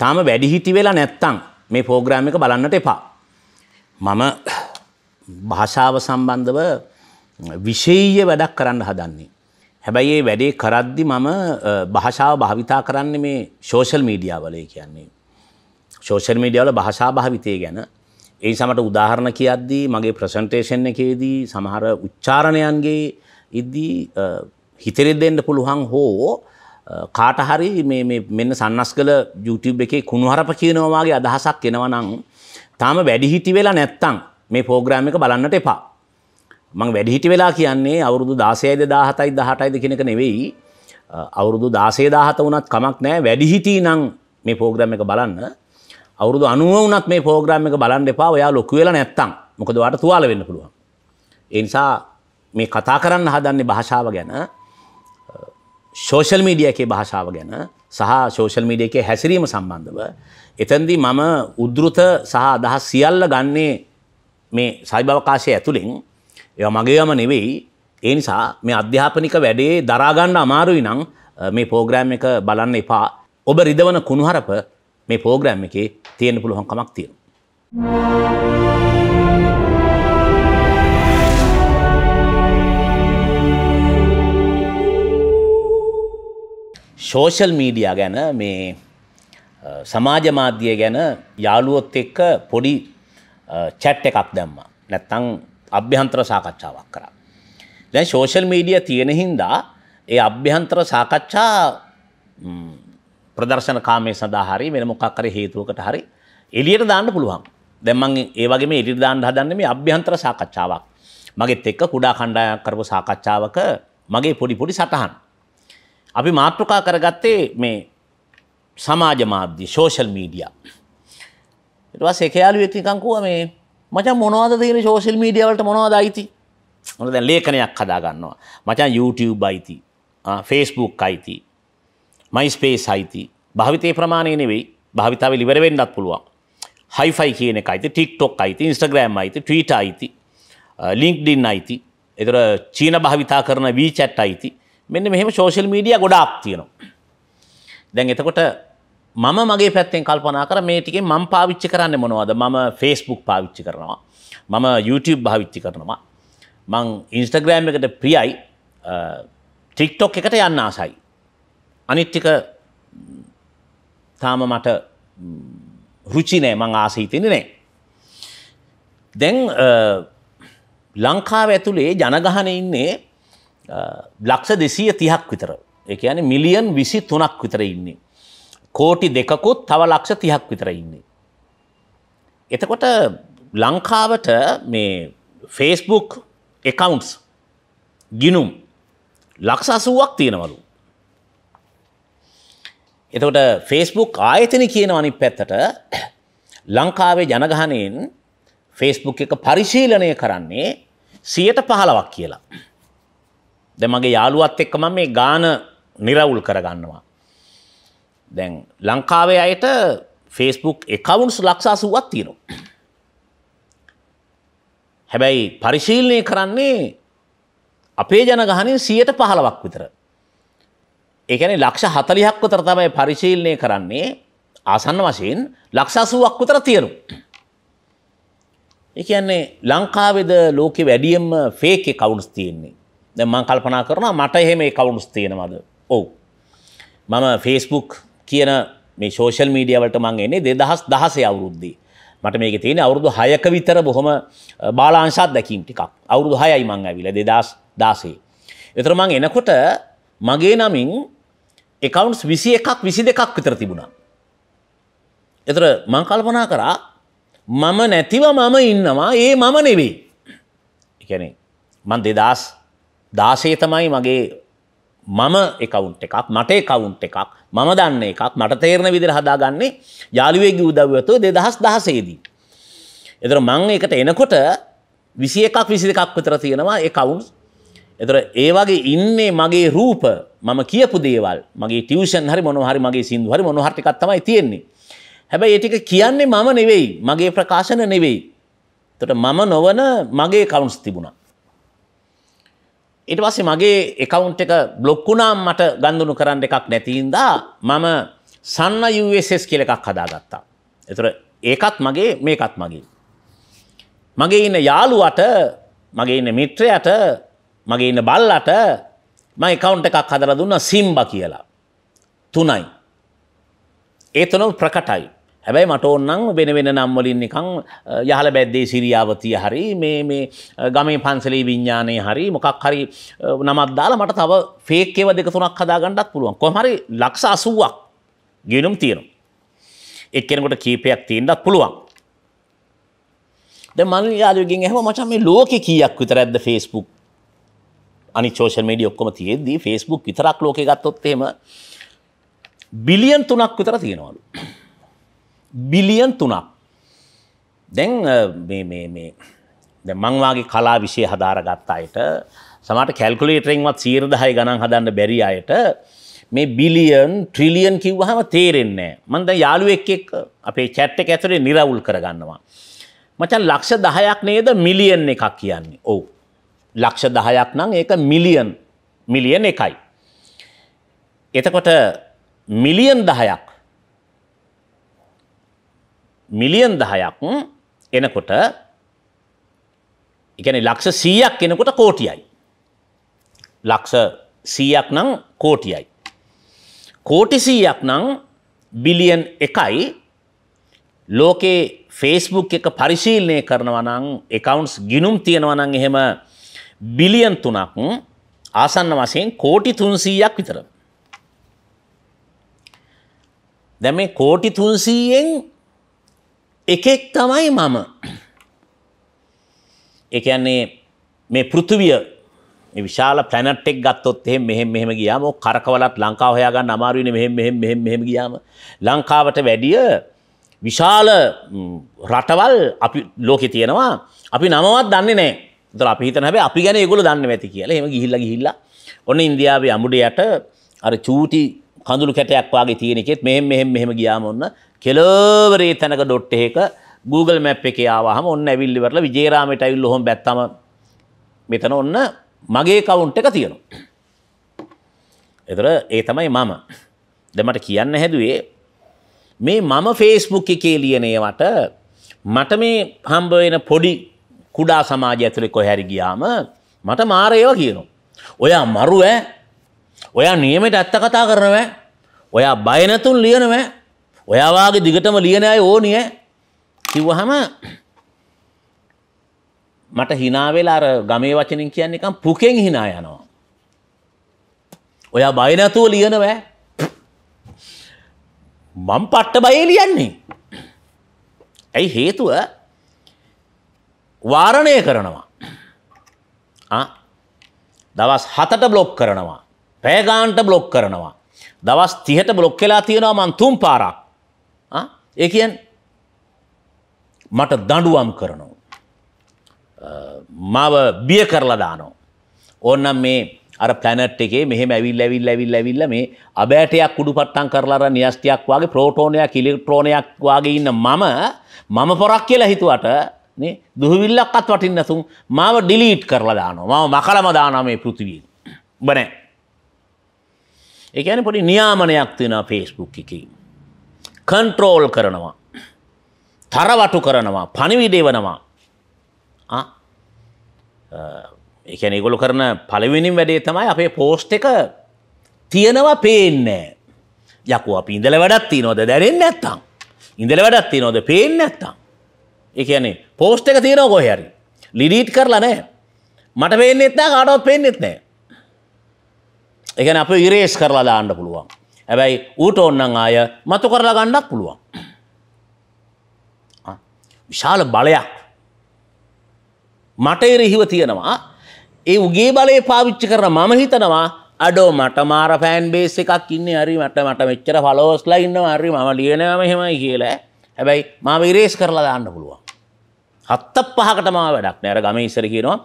තාම වැඩිහිටි වෙලා නැත්තං මේ පෝග්‍රාම් එක බලන්නට එපා. මම භාෂාව සම්බන්ධව විශේෂය වැඩක් කරන්න හදන්නේ. හැබැයි ඒ වැඩේ කරද්දි මම භාෂාව භාවිතා කරන්න මේ ශෝෂල් මීඩියාවලේ කියන්නේ. ශෝෂල් මීඩියවල භාෂා භාවිතය ගැන ඒ සමට උදාහරණ කියද්දී මගේ ප්‍රසන්ටේෂන් එකේදී සමහර උච්චාරණයන්ගේ ඉද්දී හිතරෙදෙන්ට පුළුවන් හෝ කාටහරි මෙන්න සන්නස් කළ YouTube එකේ කුණුහරප කියනවාගේ අදහසක් එනවනං තාම වැඩිහිටි වෙලා නැත්තං මේ පෝග්‍රාම එක බලන්නට එපා. මං වැඩිහිටි වෙලා කියන්නේ අවුරුදු දාසයද දාහතයි දහටයිද කෙනක නෙවෙයි අවුරුදු දාසේ දාහත වනත් කමක් නෑ වැඩිහිටී නං මේ පෝග්‍රම් එක බලන්න අවුරුදු අනුව වනත් මේ පෝග්‍රම් එක බලන්න එපා ඔයා ලොකු වෙලා නැත්තං මොකද වට තුවාල වෙන්න පුළුවන්. එනිසා මේ කතා කරන්න හදන්නේ භාෂාව ගැන ශෝෂල් මීඩියකේ භාෂාව ගැන සහ ශෝෂල් මීඩියකේ හැසිරීම සම්බන්ධව එතන්දී මම උද්ෘත සහ අදහස් සියල්ල ගන්නේ මේ සයිභවකාශය ඇතුළින් ඒ මගේම නෙවෙයි ඒ නිසා මේ අධ්‍යාපනික වැඩේ දරාගන්න අමාරුයි නම් මේ පෝග්‍රෑම් එක බලන්න එපා ඔබ රිදවන කුණුහරප මේ පෝග්‍රෑම් එකේ තියෙන පුළුවන් කමක් තියෙනවා. ශෝෂල් මීඩියා ගැන මේ සමාජ මාධ්‍ය ගැන යාළුවොත් එක්ක පොඩි චැට් එකක් දැම්මා නැත්තං අභ්‍යන්ත්‍ර සාකච්ඡාවක් කරා. දැන් ශෝෂල් මීඩිය තියෙන හින්දා ඒ අභ්‍යන්ත්‍ර සාකච්ඡා ප්‍රදර්ශන කාමය සඳහා හරි වෙන මොකක් හරි හේතුවකට හරි එළියට දාන්න පුළුවන්. දැන් මම ඒ වගේම එළියට දාන්න හදන්නේ මේ අභ්‍යන්තර සාකච්ඡාවක්. මගෙත් එක්ක කුඩා කණ්ඩායම් කරපු සාකච්ඡාවක මගේ පොඩි පොඩි සටහන්. අපි මාතෘකා කරගත්තේ මේ සමාජ මාධ්‍ය ශෝෂල් මීඩියා. ඊට පස්සේ එක යාළුවෙක් නිකන් කිව්වා මේ මචං මොනවද තියෙන ශෝෂල් මීඩියා වලට මොනවද අයිති? මොන දැන් ලේඛනයක් හදා ගන්නවා. මචං YouTube අයිති. Facebook අයිති. MySpace අයිති. භාවිතයේ ප්‍රමාණය නෙවෙයි. භාවිතාවේ liver වෙන්නත් පුළුවන්. hi-fi කියන එක අයිති, TikTok අයිති, Instagram අයිති, Twitter අයිති, LinkedIn අයිති. ඒතර චීන භාවිතා කරන WeChat අයිති. මෙන්න මෙහෙම සෝෂල් මීඩියා ගොඩාක් තියෙනවා. දැන් එතකොට මම මගේ පැත්තෙන් කල්පනා කර මේ ටිකෙන් මම පාවිච්චි කරන්නේ මොනවද? මම Facebook පාවිච්චි කරනවා. මම YouTube පාවිච්චි කරනවා. මං Instagram එකට ප්‍රියයි. TikTok එකට යන්න ආසයි. අනිත් ටික තාම මට රුචි නෑ මං ආස හිතෙන්නේ නෑ. දැන් ලංකාව ඇතුලේ ජනගහන ඉන්නේ ලක්ෂ දෙසීය තිහක් විතර එක යන මිලියන් විසි තුනක් විතර ඉන්නේ. කෝටි දෙකකුත් තව ලක්ෂ තිහක් විතර ඉන්නේ. එතකොට ලංකාවට මේ ෆේස්බුක් එකකවන්ස් ගිනුම් ලක්ෂ අසුවක් තියෙනවලු. එතකොට ෆේස්බුක් ආයතන කියන අනි පැත්තට ලංකාවේ ජනගහනයෙන් ෆේස්බුක් එක පරිශීලනය කරන්නේ සියට පහලවක් කියලා. දැන් මගේ යාළුවත් එක්ක මම මේ ගාන निराවුල් කරගන්නවා. දැන් ලංකාවේ අයට Facebook accounts ලක්ෂ 80ක් තියෙනවා. හැබැයි පරිශීලනය කරන්නේ අපේ ජනගහනයෙන් 115ක් විතර. ඒ කියන්නේ ලක්ෂ 40ක් විතර තමයි පරිශීලනය කරන්නේ ආසන්න වශයෙන් ලක්ෂ 80ක් විතර තියෙනවා. ඒ කියන්නේ ලංකාවේද ලෝකෙ වැඩියෙන්ම ෆේක් accounts තියෙන්නේ. දැන් මම කල්පනා කරනවා මට එහෙම accounts තියෙනවද? ඔව්. මම Facebook කියන මේ social media වලට මම එන්නේ 2016 අවුරුද්දේ. මට මේකේ තියෙන අවුරුදු 6ක විතර බොහොම බාලාංශ අත්දැකීම් ටිකක්. අවුරුදු 6යි මම ඇවිල්ලා 2016. ඒතර මම එනකොට මගේ නමින් accounts 21ක් 22ක් විතර තිබුණා. ඒතර මම කල්පනා කරා මම නැතිව මම ඉන්නවා ඒ මම නෙවෙයි. ඒ කියන්නේ මම 2000 දාසේ තමයි මගේ මම එකවුන්් එකක් මට එකවුන්් එකක් මම දන්න එකක් මට තේරණ විදිර හදාගන්නේ යාළුවේගේ උදව්වතු දෙදහස් දහසේදී. එතර මං එකට එනකොට විසි එකක් විසි දෙකක් විතර තියෙනවා එකවුන්් එතර ඒ වගේ ඉන්නේ මගේ රූප මම කියපු දේවල් මගේ ටියෂන් හරි මොනහරි මගේ සිින්දු හරි මොහරිකත් තමයි තියෙන්නේ හැබැයි ඒටික කියන්නේ මම නෙවෙයි මගේ ප්‍රකාශන නෙවෙයි තොට මම නොවන මගේ කවුන්ස් තිබුණා ඊට පස්සේ මගේ එකවුන්ට් එක බ්ලොක් වුණාම මට ගන්දුණු කරන්න එකක් නැති හින්දා මම සන්න USS කියලා එකක් හදාගත්තා. ඒතර ඒකත් මගේ මේකත් මගේ. මගේ ඉන්න යාළුවට මගේ ඉන්න මිත්‍රයට මගේ ඉන්න බල්ලට මම account එකක් හදලා දුන්නා සිම්බා කියලා. තුනයි. ඒ තුනම ප්‍රකටයි. හැබැයි මට ඕන්නම් වෙන වෙන නම්වලින් නිකං යහල බැද්දේ සිරියාවතිය හරි මේ මේ ගමේ පන්සලේ විඤ්ඥානය හරි මොකක් හරි නමත්දාලා මට තව ෆේක්කේව දෙක තුනක් හදාගණ්ඩක් පුළුවන් කොහමරි ලක්ෂ අසුවක් ගෙනුම් තියෙනවා. එක්කෙනකොට කීපයක් තියෙන්ඩක් පුළුවන්. මන යාලගෙන් හම මචන් මේ ලෝක කියක් විතර ඇද ෆස්බුක් අනි චෝෂන් මඩිය ඔක්කොම තියෙදී ෆස්බුක් විතරක් ලෝක ගත්තොත්තේම බිලියන් තුනක් විතර තියෙනවලු. බිලියන් තුනක් දැන් මංවාගේ කලා විෂය හදාරගත් අයට සමට කැල්කුලේටරෙන්වත් සීරදහය ගණන් හදන්න බැරි අයට මේ බිලියන් ට්‍රිලියන් කිව්වහම තේරෙන්නේ මන්ද යාළුව එක් එක් අපේ චැට්ට ඇතරේ නිරවුල් කරගන්නවා. මචන් ලක්ෂ දහයක් නේද මිලියන් එකක් කියන්නේ ඔවු ලක්ෂ දහයක් නම් ඒක මිලියන් මිලියන එකයි. එතකොට මිලියන් දහයක් මිලියන් දහයක් එනකොට එකන ලක්ෂ සීයක් එනකොට කෝටියයි. ලක්ෂ සීයක් නං කෝටියයි. කෝටි සීයක් නං බිලියන් එකයි ලෝකේ ෆේස්බුක් එක පරිශීලනය කරනවනං එකවුන්ස් ගිනුම් තියෙනවනං එහෙම බිලියන් තුනක් ආසන්න වසයෙන් කෝටි තුන්සීයක් විතර. දැම කෝටි තුන්සීයෙන් එකෙක් තමයි මම. ඒ කියන්නේ මේ පෘථිවිය මේ විශාල ප්ලැනට් එක ගත්තොත් එහෙම මෙහෙම මෙහෙම ගියාම ඔක් කරකවලත් ලංකාව හොයාගන්න අමාරුයිනේ මෙහෙම මෙහෙම මෙහෙම මෙහෙම ගියාම ලංකාවට වැඩිය විශාල රටවල් අපි ලෝකේ තියෙනවා අපි නමවත් දන්නේ නැහැ. ඒතර අපි හිතන හැබැයි අපි ගැන ඒගොල්ලෝ දන්නේ නැති කියලා. එහෙම ගිහිල්ලා ගිහිල්ලා ඔන්න ඉන්දියාවේ අමුඩයට අර චූටි කඳුළු කැටයක් වාගේ තියෙන එකෙත් මෙහෙම මෙහෙම මෙහෙම ගියාම ඔන්න කෙලවරේ තැනක ඩොට් එකක Google Map එකේ ආවහම ඔන්න ඇවිල්ලි වරලා විජේරාමයට ඇවිල්ලා ඔහොම බැත්තම මෙතන ඔන්න මගේ account එක තියෙනවා. ඒතර ඒ තමයි මම. දැන් මට කියන්න හැදුවේ මේ මම Facebook එකේ ලියන ඒවට මට මේ හම්බ වෙන පොඩි කුඩා සමාජය ඇතුලේ කොහේ හරි ගියාම මට මාර ඒවා කියනවා. ඔයා මරු ඈ. ඔයා නියමයට ඇත්ත කතා කරනවා ඈ. ඔයා බය නැතුන් ලියනවා ඈ. ඔයාවාගේ දිගටම ලියන අය ඕනිය කිව්වහම මට හිනාවෙලා අර ගමේ වචනින් කියන්නේ නිකන් පුකෙන් හිනා යනවා. ඔයා බය නැතුව ලියන බෑ. මම පට්ට බයේ ලියන්නේ. ඇයි හේතුව වාරණය කරනවා. දවස් හතට බ්ලොක් කරනවා. පෑගාන්ට බ්ලොක් කරනවා. දවස් තිහට බ්ලොක් වෙලා තියෙනවා මන් තුම් පාරක්. ඒ කියන් මට දඩුවම් කරනු. මව බිය කරලා දානෝ. ඕන්නම් මේ අර පලැනට් එකේ මෙහෙම ඇවිල් ඇවිල් ඇවිල් ඇවිල්ල මේ අබෑටයක් කුඩු පට්ටන් කරලාර නිියස්තියක් වගේ ප්‍රෝටෝනයක් ඉලිට්‍රෝනයක් වගේ ඉන්න මම මම පොරක් කියලා හිතුවට දුහවිල්ලක්කත් වටින්නසුම් මාව ඩිලීට් කරලා දානෝ මම මකලම දානමේ පෘතිවී බනෑ. එකන පොඩි නියාමනයක් තියෙන ෆේස්බුක් එකකින්. කන්ට්‍රෝල් කරනවා. තරවටු කරනවා පණිවිඩේවනවා එකන ගොලු කරන පලවිනිින් වැඩේ තමයි අපේ පෝස්් එක තියෙනවා පේන්නේ. යකු අප ඉඳල වැඩත්ති නොද දැරෙන් නැත්තං. ඉඳල වැඩත්ති නොද පේෙන් නැත්තං. එකනේ පෝස්් එක තියෙන ගොහැරි. ලිඩීට් කරලනෑ මට පේෙන් එත්තා කාඩවත් පේෙන් එෙත්නෑ. එකන අප ඉරේස් කරලා දාන්න පුළුවන්. හැබැයි ඌට ඔන්නන් ආය මතු කරලා ගණ්ඩක් පුළුවන්. විශාල බලයක් මට එරෙහිව තියෙනවා ඒ උගේ බලය පාවිච්චි කරන මම හිතනවා අඩෝ මට මාර ෆෑන් බේස් එකක් ඉන්න හරි මට මට මෙච්චර ෆලෝස්ලා ඉන්නවා හරි මම ලියනවා මෙහෙමයි කියලා හැබැයි මාව ඉරේස් කරලා දාන්න පුළුවන් හත්ත පහකට මාව වැඩක් නෑ අර ගමේ ඉස්සර කියනවා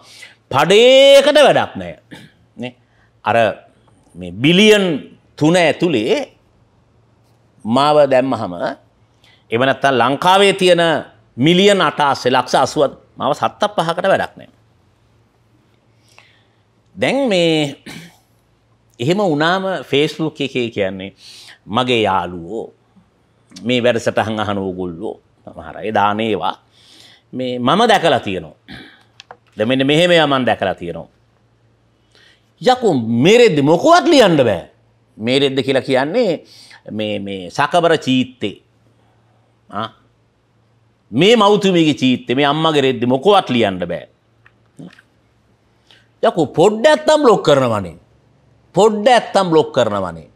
පඩේකට වැඩක් නෑ අර මේ බිලියන් තුන ඇතුළේ මාව දැම්මහම එව නැත්තම් ලංකාවේ තියෙන මිලියන් 880 ලක්ෂ 80 මාව 75කට වැඩක් නැහැ. දැන් මේ එහෙම වුණාම Facebook එකේ කියන්නේ මගේ යාළුවෝ මේ වැඩසටහන් අහන ඕගොල්ලෝ සමහරයි දාන ඒවා මේ මම දැකලා තියෙනවා. දැන් මෙන්න මෙහෙම යමන් දැකලා තියෙනවා. යකෝ මෙරෙදි මොකවත් ලියන්න බෑ. මේරෙද්ද කියලා කියන්නේ මේ සකබර චීත්තේ මේ මෞතුමිගේ චීත්තේ මේ අම්මගේ රෙද්දි මොකවත් ලියන්න බෑ. යකෝ පොඩ්ඩ ඇත්තම් බ්ලොක් කරනවනේ. පොඩ්ඩ ඇත්තම් බ්ලොක් කරනවනේ.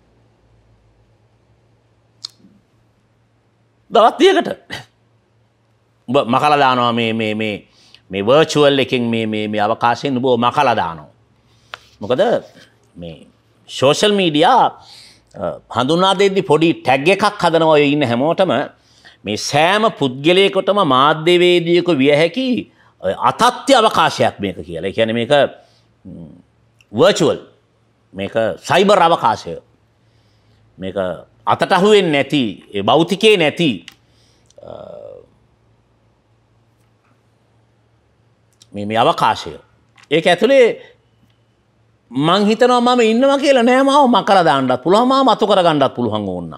දවස් 30කට ඔබ මකලා දානවා මේ මේ මේ මේ වර්චුවල් එකෙන් මේ මේ මේ අවකාශයෙන් ඔබ මකලා දානවා. මොකද මේ ශෝෂල් මීඩියා හඳුනා දෙද්දි පොඩි ටැග් එකක් හදනවා ඔය ඉන්න හැමෝටම මේ සෑම පුද්ගලයෙකුටම මාධ්‍යවේදියෙකු විය හැකි අතත්්‍ය අවකාශයක් මේක කියලා. ඒ කියන්නේ මේක වර්චුවල් මේක සයිබර් අවකාශය. මේක අතට අහුවෙන්නේ නැති භෞතිකේ නැති uh, මේ අවකාශය. ඒක ඇතුළේ මං හිතනවා මම ඉන්නවා කියලා නෑ මාව මකර දාන්නත් පුළුවන් මාව මතු කර ගන්නත් පුළුවන් ඕන්න.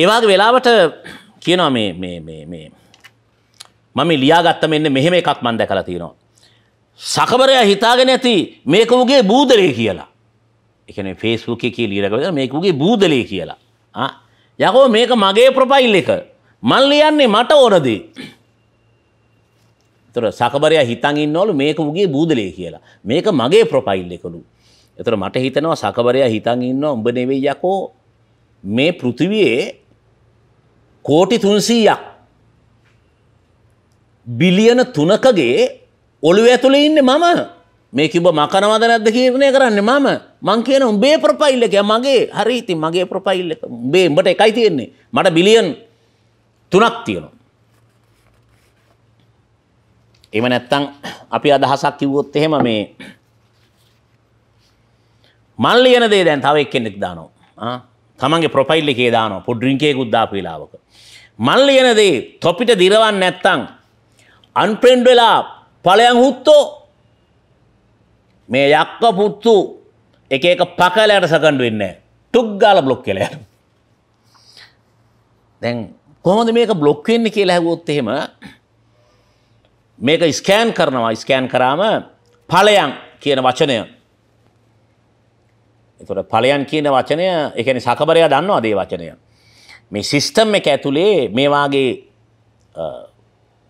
ඒ වගේ වෙලාවට කියනවා මේ මේ මේ මේ මම ලියාගත්ත මෙන්න මෙහෙම එකක් මං දැකලා තියෙනවා. සකබරයා හිතාගෙන ඇති මේක උගේ බූදලේ කියලා. ඒ කියන්නේ Facebook එකේ ලියලා මේක උගේ බූදලේ කියලා. ආ යකෝ මේක මගේ ප්‍රොෆයිල් එක. මං ලියන්නේ මට ඕන දේ. තොර සකබරය හිතන් ඉන්නවලු මේක උගේ බූදලේ කියලා මේක මගේ ප්‍රොපයිල් එකලු එතර මට හිතනවා සකබරය හිතන් ඉන්න උඹ නෙවෙයි යකෝ මේ පෘතිවයේ කෝටි තුන්සීයක් බිලියන තුනකගේ ඔළුව ඇතුළ ඉන්න මම මේ කිබ මකනවද නැද්ද කියරණය කරන්න මම මං කියන උඹේ ප්‍රපයිල් එක මගේ හරි ඉතින් මගේ ප්‍රපයිල් එක උඹේ උඹට එකයි තියෙන්නේ මට බිලියන් තුනක් තියෙනවා එහෙම නැත්නම් අපි අදහසක් කිව්වොත් එහෙම මේ මන් ලියන දේ දැන් තව එක්කෙනෙක් දානවා. ආ තමන්ගේ ප්‍රොෆයිල් එකේ දානවා. පොඩ් ඩ්‍රින්ක් එකකුත් දාපු වෙලාවක. මන් ලියන දේ තොපිට දිරවන්නේ නැත්නම් අන්ෆ්‍රෙන්ඩ් වෙලා ඵලයන් හුත්තෝ මේ යක්ක පුත්තු එක එක පකලයට සකන්ඩ් වෙන්නේ ටුක් ගාලා බ්ලොක් කියලා යනවා. දැන් කොහොමද මේක බ්ලොක් වෙන්නේ කියලා ඇහුවොත් එහෙම මේක ස්කෑන් කරනවා ස්කෑන් කරාම ඵලයන් කියන වචනය. එතකොට ඵලයන් කියන වචනය ඒ කියන්නේ සකබරයා දන්නවා මේ වචනය. මේ සිස්ටම් එක ඇතුලේ මේ වාගේ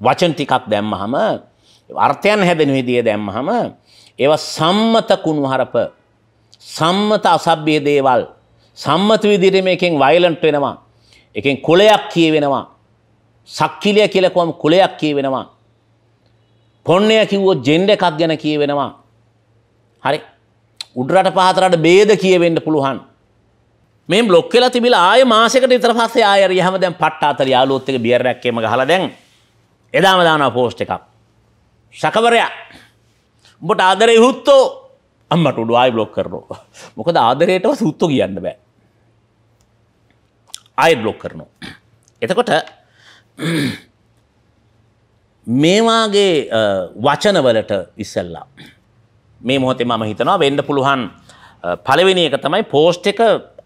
වචන ටිකක් දැම්මහම අර්ථයන් හැදෙන විදිය දැම්මහම ඒවා සම්මත කුණුහරප සම්මත අසභ්‍ය දේවල් සම්මත විදිහට මේකෙන් වයලන්ට් වෙනවා. එකෙන් කුලයක් කියවෙනවා. සක්කිලිය කියලා කොහොම කුලයක් කියවෙනවා. පොන්නය කිව්වොත් ජෙන්ඩ එකක් ගැන කියවෙනවා. හරි උඩරට පහතරට බේද කියවෙන්න පුළුවන්. මේ බ්ලොක් වෙලා තිබිලා ආය මාසෙකට විතර පස්සේ ආය රියහම දැන් පට්ට අතර යාළුවොත් එක බියර් එකක් එම ගහලා දැන් එදාම දානවා පෝස්ට් එකක්. සකවරයා උඹට ආදරේ හුත්තෝ අම්මට උඩු ආය බ්ලොක් කරනවා. මොකද ආදරයටවත් හුත්තෝ කියන්න බෑ. ආය බ්ලොක් කරනවා. එතකොට මේවාගේ වචනවලට ඉස්සල්ලා. මේ මොහොතේ මම හිතනවා වෙන්න පුළුවන් පළවෙනි එක තමයි පෝස්ට් එක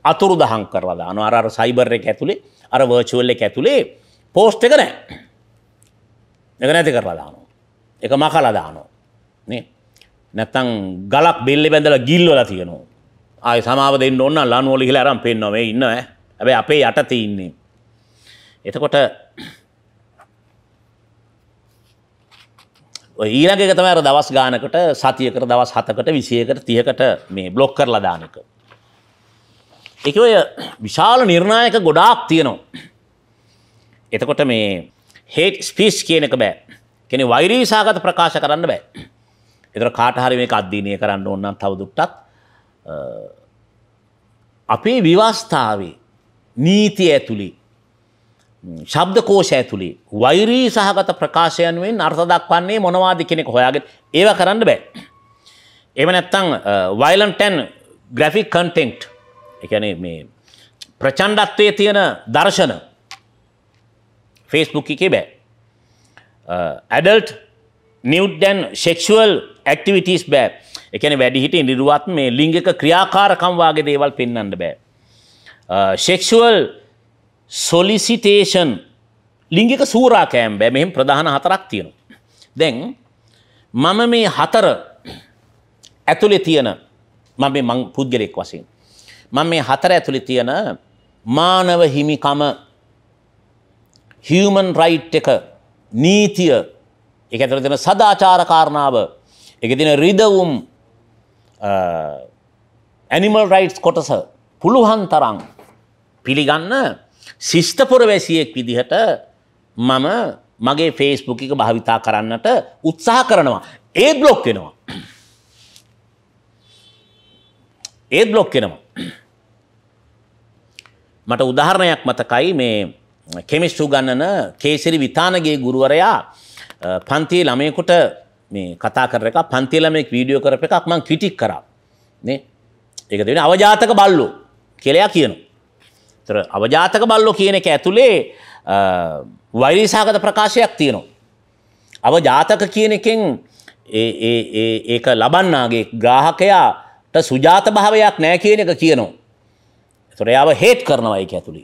අතුරු දහන් කරලා දානවා. අර අර සයිබර් එක ඇතුලේ අර වර්චුවල් එක ඇතුලේ පෝස්ට් එක නැහැ. ඒක නැති කරලා දානවා. ඒක මකලා දානවා. නේ? නැත්තම් ගලක් බෙල්ලේ බැඳලා ගිල්වලා තියනවා. ආයේ සමාව දෙන්න ඕන නම් ලනුවල ගිහලා අරන් පෙන්නනවා මේ ඉන්නවා ඈ. හැබැයි අපේ යට තියෙන්නේ. එතකොට ඊළඟ එක තමයි අර දවස් ගානකට සතියකට දවස් 7කට 20කට 30කට මේ બ્લોක් කරලා දාන එක. ඒකේ ඔය විශාල නිර්ණායක ගොඩාක් තියෙනවා. එතකොට මේ හේට් ස්පීච් කියන එක බෑ. කියන්නේ වෛරී සාගත ප්‍රකාශ කරන්න බෑ. ඒතර කාට හරි මේක අධ්‍යයනය කරන්න ඕන නම් තවදුරටත් අපේ විවස්ථාවේ නීතිය ඇතුළේ ශබ්දකෝෂ ඇතුළේ වෛරී සහගත ප්‍රකාශයන්ුවෙන් අර්ථ දක්වන්නේ මොනවාද කෙනෙක් හොයාගෙන ඒව කරන්න බෑ. එම නැත්තං වයිලන්ටැන් ග්‍රෆික් කන්ටෙන්ට් එකන මේ ප්‍රචන්ඩත්වය තියෙන දර්ශන ෆේස්බුක් එකේ බෑ. ඇඩල්ට් නිියව්ඩැන් ශෙක්ෂුවල් ඇක්ටිවිටස් බෑ එකන වැඩිහිට ඉනිරුවත් මේ ලිංගික ක්‍රියාකාරකම්වාගේ දේවල් පෙන්න්න බෑ. ශෙක්ෂුවල් සොලිසිටේෂන් ලිංගික සූරා කෑම් බෑ මෙහෙම ප්‍රධාන හතරක් තියෙනවා. දැන් මම මේ හතර ඇතුලේ තියෙන මම මේ මං පුද්ගලෙක් වශයෙන් මම මේ හතර ඇතුලේ තියෙන මානව හිමිකම human right එක නීතිය ඒක ඇතුලේ තියෙන සදාචාර කාරණාව ඒකේ තියෙන රිදවුම් animal rights කොටස පුළුවන් තරම් පිළිගන්න ශිෂ්ඨපුරවැසියෙක් විදිහට මම මගේ ෆේස්බුක් එක භාවිතා කරන්නට උත්සාහ කරනවා. ඒත් බ්ලොක් වෙනවා. ඒත් බ්ලොක් වෙනවා. මට උදාහරණයක් මතකයි මේ කෙමිස්ට්‍රි උගන්නන කේසරි විතානගේ ගුරුවරයා පන්තියේ ළමයෙකුට මේ කතා කර එක පන්තියේ ළමයෙක් වීඩියෝ කරපු එකක් මම ක්‍රිටික් කරා. නේ? ඒක දෙවෙනි අවජාතක බල්ලෝ කියලා කියනවා. තර අවජාතක බල්ලෝ කියන එක ඇතුළේ වෛරීසාගත ප්‍රකාශයක් තියෙනවා. අවජාතක කියන එකෙන් ඒක ලබන්නාගේ ග්‍රාහකයාට සුජාත භාවයක් නෑ කියන එක කියනවා. තොර යාව හේට් කරනවා එක ඇතුළි.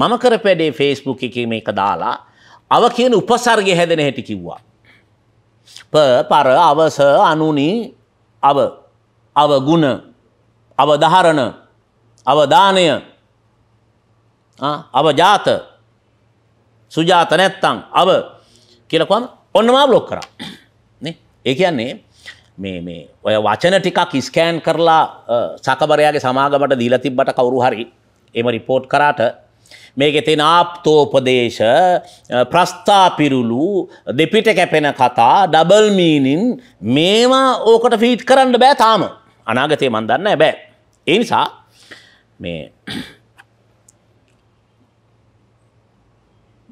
මම කර පැඩේ ෆේස්බුක් එක මේක දාලා අව කියන උපසර්ගය හැදෙන හැටි කිව්වා. ප පර අවස අනුනි අව අවගුණ අවධහරණ අවධානය අවජාත සුජාත නැත්තං අව කියලකම ඔන්නමා බ්ලොක් කරා ඒ කියන්නේ මේ මේ ඔය වචන ටිකක් ස්කෑන් කරලා සකබරයාගේ සමාගමට දීලා තිබ්බට කවුරු හරි එම රිපෝට් කරාට මේකෙ තියෙන ආප්තෝපදේශ ප්‍රස්ථාපිරුළු දෙපිට කැපෙන කතා ඩබල් මීනින් මේවා ඕකට ෆීට් කරන්න බෑ තාම අනාගතය මන් දන්න බෑ ඒ නිසා මේ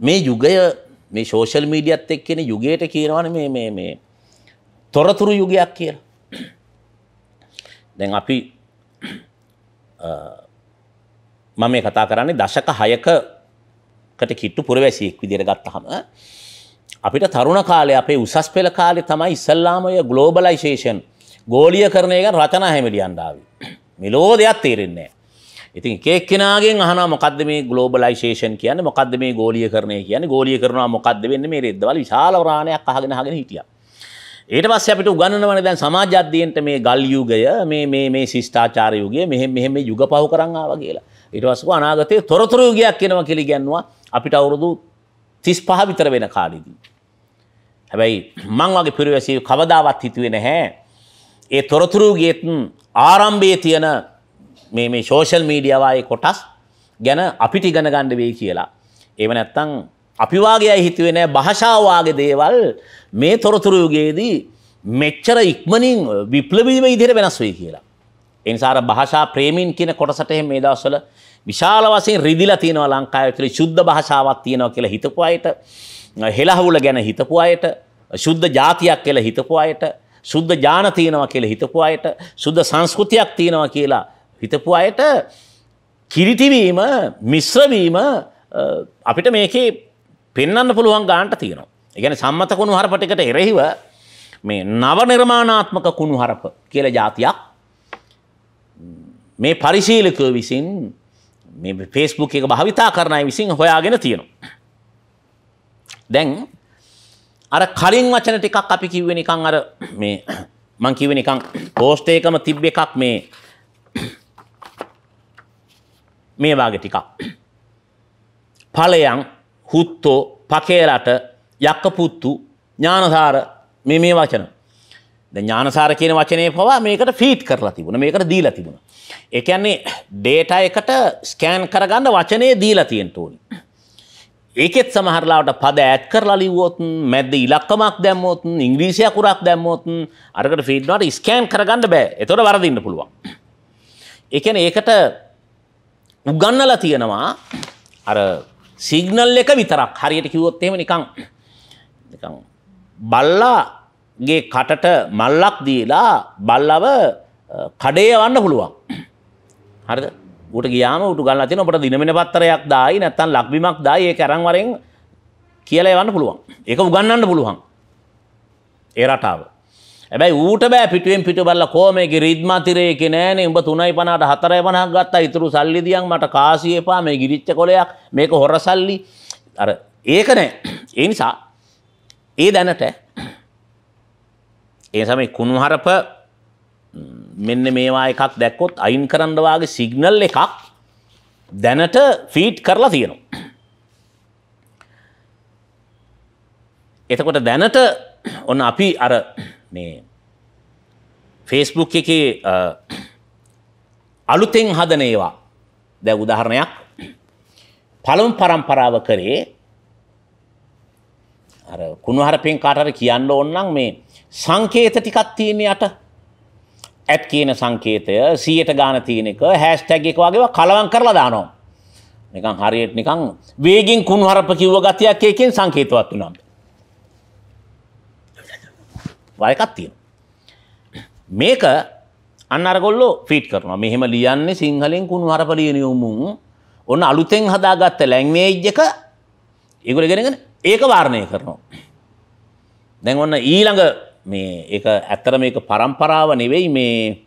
මේ යුගය මේ ශෝෂල් මීඩියත් එක් කියෙන යුගයට කියනවන මේ මේ මේ තොරතුරු යුගයක් කියලා දැන් අපි මම මේ කතා කරන්නේ දශක හයකකට කිට්ටු පුරවැසියෙක් විදිර ගත්තහම අපිට තරුණ කාලේ අපේ උසස් පෙළ කාලේ තමයි ඉස්සල්ලාමය ග්ලෝබලයිසේෂන් ගෝලිය කරන එක රචනා හැමිලියන්ඩාව මෙලෝ දෙයක් තේරෙන්නේ ඉතින් එකෙක්කෙනගෙන් අහන මොකද මේ ගලෝබලයිශේෂන් කියන මොකද මේ ගෝලිය කරනය කියන ගෝලිය කරනවා මොකක්ද වෙන්න මේ රෙද්දවල විශාලවරාණයක් අහගෙනහගෙන හිටිය. ඒට පස්ස අපිට උගන්නවන දැන් සමාජද්‍යයන්ට මේ ගල් යුගය මේ මේ ශිෂ්ඨාචාරයුගේ මෙහෙ මෙහෙම යුග පහු කරන්නාව කියලා ඉට වස්ක අනාගතය තොරතුර යුගයක් කියෙනවා කෙළි ගැන්නවා අපිට අවුරුදු තිස් පහ විතර වෙන කාලිදී. හැබැයි මං වගේ පිරිවැසි කවදාවත් හිතුවෙන හැ. ඒ තොරතුරුගේත් ආරම්භයේ තියන මේ මේ ශෝෂල් මීඩියවායේ කොටස් ගැන අපිට ඉගෙන ගන්න වෙයි කියලා. ඒව නැත්තම් අපි වාගේ අය හිතුවේ නෑ භාෂාව වාගේ දේවල් මේ තොරතුරු යුගයේදී මෙච්චර ඉක්මනින් විප්ලවීව ඉදිරියට වෙනස් වෙයි කියලා. ඒ නිසා අර භාෂා ප්‍රේමීන් කියන කොටසට එහෙම මේ දවස්වල විශාල වශයෙන් රිදිලා තියෙනවා ලංකාවේ ඇතුලේ ශුද්ධ භාෂාවක් තියෙනවා කියලා හිතපු අයට හෙළහවුල ගැන හිතපු අයට ශුද්ධ ජාතියක් කියලා හිතපු අයට සුද්ධ ජාන තියෙනවා කියලා හිතපු අයට සුද්ධ සංස්කෘතියක් තියෙනවා කියලා හිතපු අයට කිරිටිවීම මිශ්‍රවීම අපිට මේකේ පෙන්න්න පුළුවන් ගාන්ට තියෙනවා. එකන සම්මත කුණු හරපටිකට එරෙහිව මේ නව නිර්මාණාත්මක කුණු හරප කියල ජාතියක් මේ පරිශීලක විසින් මේ ෆෙස්බුක් එක භාවිතා කරණය විසින් හොයාගෙන තියෙනවා. දැන් අර කලින් වචන ටිකක් අපි කිව්ව නිකං අර මේ මං කිව නිකං පෝස්ටේකම තිබ්බ එකක් මේ මේ වගේ ටිකක්. ඵලයන් හුත්තෝ පකේලට යක්කපුත්තු ඥානසාර මේ මේ වචන. දැන් ඥානසාර කියන වචනේ පවා මේකට ෆීඩ් කරලා තිබුණා. මේකට දීලා තිබුණා. ඒ කියන්නේ data එකට ස්කෑන් කරගන්න වචනේ දීලා තියෙන්න ඕනේ. ඒකෙත් සමහරලාවට පද ඇඩ් කරලා ලිව්වොත් මැද්ද ඉලක්කමක් දැම්මොත් ඉංග්‍රීසි අකුරක් දැම්මොත් අරකට ෆීඩ් වලට ස්කෑන් කරගන්න බෑ. ඒතකොට වරදින්න පුළුවන්. ඒ කියන්නේ ඒකට උගන්නලා තියෙනවා අර සිග්නල් එක විතරක් හරියට කිව්වොත් එහෙම නිකන් නිකන් බල්ලාගේ කටට මල්ලක් දීලා බල්ලව කඩේ යවන්න පුළුවන්. හරිද? ඌට ගියාම ඌට ගන්නලා තියෙන ඔබට දිනමෙන පත්තරයක් දායි නැත්නම් ලක්බිමක් දායි ඒක අරන් වරෙන් කියලා යවන්න පුළුවන්. ඒක උගන්නන්න පුළුවන්. ඒ රටාව. ඇැයි ඌට බෑ පිටුවෙන් පිට බල්ල කෝමේගේ රිද්මතිරයක නෑන උඹ තුනයි පනට හතරය පනක් ගත්තා ඉතුරු සල්ලිදියන් මට කාසිය එපා මේ ගිරිච්ච කොලයක් මේක හොර සල්ලි අර ඒක නෑ ඒ නිසා ඒ දැනට ඒ සමයි කුණුහරප මෙන්න මේවා එකක් දැක්කොත් අයින් කරන්නවාගේ සිගනල් එකක් දැනට ෆීට් කරලා තියෙනවා. එතකොට දැනට ඔන්න අපි අර මේ ෆේස්බුක් එක අලුතෙන් හදන ඒවා දැ උදාහරණයක් පළම් පරම්පරාව කරේ කුණුහරපෙන් කාටර කියන්න ඔන්නම් මේ සංකේත ටිකත් තියන්නේ යට ඇත් කියන සංකේතය සියට ගාන තියනෙක හැස්ටැග එක වගේ කලවන් කරලා දානවා නිකං හරියට නිකං වේගෙන් කුණුහරප කිව්ව ගතියක් ඒකෙන් සංකේතවත් වනම් වයකක් තියෙනවා. මේක අන්න අරගොල්ලෝ ෆීට් කරනවා. මෙහෙම ලියන්නේ සිංහලෙන් කුණු හරප ලියනියුමුන් ඔන්න අලුතෙන් හදාගත්ත ලැංවේජ් එක ඒගොල්ලෝ ඉගෙනගෙන ඒක වාර්ණය කරනවා. දැන් ඔන්න ඊළඟ මේ ඒක ඇත්තට මේක પરම්පරාව නෙවෙයි මේ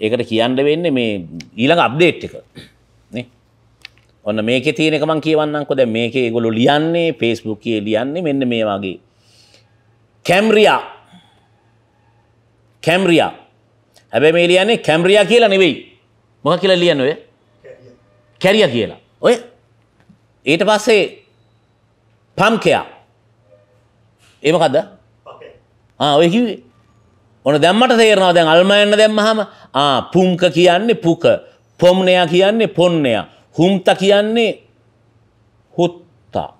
ඒකට කියන්න වෙන්නේ මේ ඊළඟ අප්ඩේට් එක. නේ? ඔන්න මේකේ තියෙන එක මම කියවන්නම්කෝ දැන් මේකේ ඒගොල්ලෝ ලියන්නේ Facebook එකේ ලියන්නේ මෙන්න මේ වගේ කැම්රියා කැම්රියා හැබැ මේ ලියන්නේ කැම්රියා කියලා නෙවෙයි මොහ කියලා ලියන්න ඔය කැරිය කියලා ඔය ඊට පස්සේ පම්කයා ඒමකක්ද ඔය කිවේ ඕන දැම්මට තේරනවා දැන් අල්මයන්න දැම්මහම පුංක කියන්නේ පුක පොම්නයා කියන්නේ පොන්නයා හුම්ත කියන්නේ හොත්තා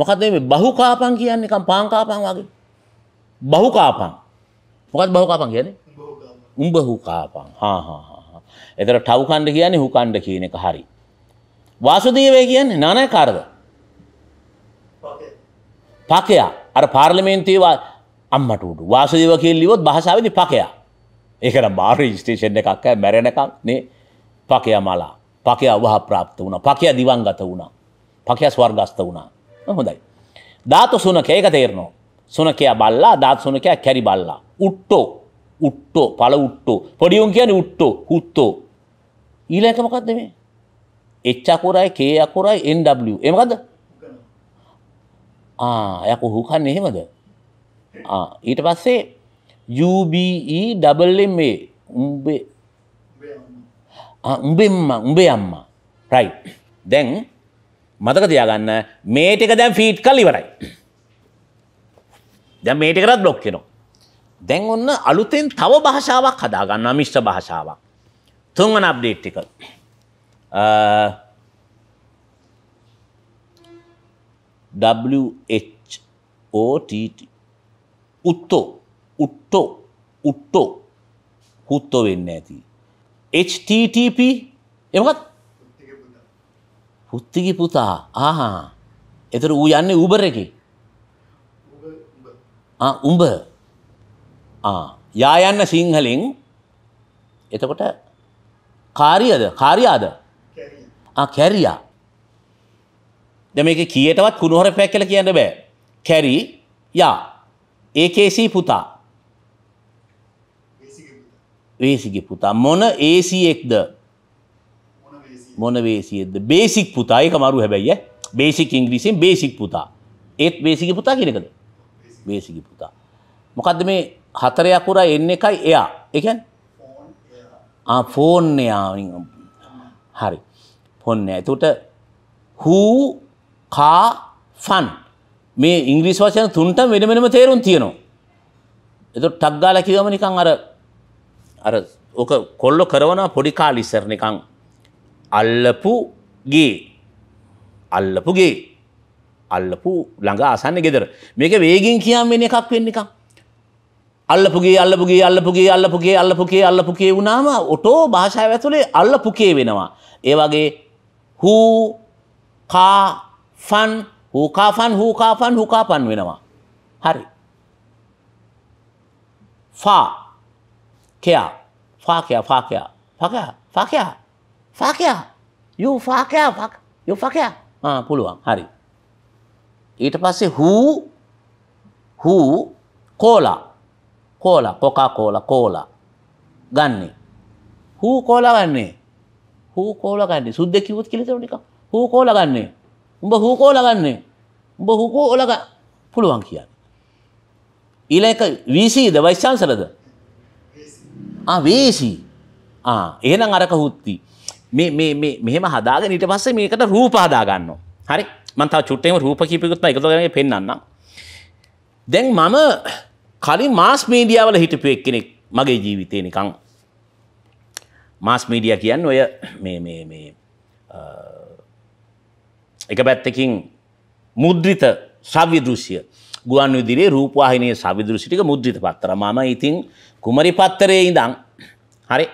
මොකද මේ බහුකාපන් කියන්නේකම් පාංකාපන් වගේ බහු කාපන් මොකත් බහු කාපන් කියන උඹ හුකාපන් හා හා එතර ටව්කණ්ඩ කියන්නේ හුකණ්ඩ කියන එක හරි වාසුදීවේ කියන්නේ නානය කාරද පකයා අර පාර්ලිමේන්තේවා අම්මට උඩු වාසදීව කියල්ලිවොත් භාෂාවදි පකයා ඒකට බාර ස්ටේෂන් එකක් මැරෙනකක් නේ පකයා මලා පකය අවහ ප්‍රාප්ත වුණ පකයා දිවංගත වුණා පකයා ස්වර්ගස්ත වුණා හොඳයි ධාතු සුනක ඒක තේරනවා සුනකයා බල්ලා දාත් සුනකයා කැරි බල්ලා. උට්ටෝ උට්ටෝ පල උට්ටෝ පොඩියුන් කියන උට්ටෝ හුත්තෝ. ඊලකමකක්ද මේ. එච්චකුරයි කේ අකුරයි NW එමකද යක හුකන්න එහෙමද ඊට පස්සේ UBEමේ උඹේ උඹෙම්ම උඹේ අම්මා රයි් දැන් මතක තියාගන්න මේටික දැන් ෆීට් කල් ඉවරයි දැන් මේ ටිකටත් බ්ලොක් වෙනවා. දැන් ඔන්න අලුතෙන් තව භාෂාවක් හදා ගන්නවා මිශ්‍ර භාෂාවක්. තුන්වන අප්ඩේට් එක. WHOTT උත්තෝ උට්ටෝ උට්ටෝ හුත්තෝ වෙන්න ඇති. HTTP එමකත් හුත්තිකි පුතා ආහා එතර වූ යන්නේ උබර එකේ උඹ යා යන්න සිංහලෙන් එතකොට කාරියද කාරියාද කැරියා ද මේක කියටවත් කුණුහර පැක් කල කියන්න බෑ කැරි යා ඒකේසී පුතා වේසිගේ පුතා මොන ඒසියෙක්ද මොන වේසියෙක්ද බේසික් පුතා ඒක මරු හැබැයි බේසික් ඉංග්‍රීසියෙන් බේසික් පුතා ඒත් බේසික පුතා කියනකද බේසිගි පුතා. මොකද මේ හතර යකුරා එන්න එකයි එයා එකන් ෆෝන් එයා හරි පොන්න ඇතුට හූ කා ෆන් මේ ඉංග්‍රීස් වචන තුන්ට වෙනමෙනම තේරුම් තියෙනවා. එතු ටක්ගාල කිවම නිකං අර අර ඕක කොල්ලො කරවන පොඩි කාලිස්සර නිකං අල්ලපු ගේ අල්ලපුගේ අල්ලපු ළඟ ආසන්න ගෙදර මේක වේගින් කියම්ෙන එකක් වෙන්න එකක් අල්ලපුගේ අල්ලපුගේ අල්ලපුගේ අල්ලපුගේ අල්ලපුකේ අල්ලපුකේ වුණාම ඔටෝ භාෂාව ඇතුළේ අල්ලපුකේ වෙනවා ඒවගේ හූ කාෆන් හූකාෆන් හූකාෆන් හුකාපන් වෙනවා හරි ෆා කයා ෆාකයා ෆාකයා ෆකයා ෆාකයා ෆාකයා යු ෆාකයා ෆක් යු ෆකයා පුළුවන් හරි ඊට පස්සේ හූ හූ cola cola Coca Cola cola ගන්නේ හූ කෝලා ගන්නේ හූ කෝලා ගන්නේ සුද්ද කිව්වොත් කියලා ටිකක් හූ කෝලා ගන්නේ උඹ හූ කෝලා ගන්නේ උඹ හූ කෝලා ගන්න පුළුවන් කියන්නේ ඊළඟ එක වීසීද වයිස් චාන්සලර්ද ආ වීසි ආ එහෙනම් අරක හුත්ති මේ මේ මේ මෙහෙම හදාගෙන ඊට පස්සේ මේකට රූප හදා ගන්නවා හරි මන් තව චුට්ටේම රූප කීපයකුත් එකතු කරගෙන පෙන්වන්නම්. දැන් මම කලින් මාස් මීඩියා වල හිටපු එක්කෙනෙක් මගේ ජීවිතේ නිකන් මාස් මීඩියා කියන්නේ ඔය මේ මේ මේ එක පැත්තකින් මුද්‍රිත ශ්‍රව්‍ය දෘශ්‍ය ගුවන් විදුලියේ රූපවාහිනියේ ශ්‍රව්‍ය දෘශ්‍ය ටික මුද්‍රිත පත්තර. මම ඉතින් කුමරි පත්තරේ ඉඳන් හරි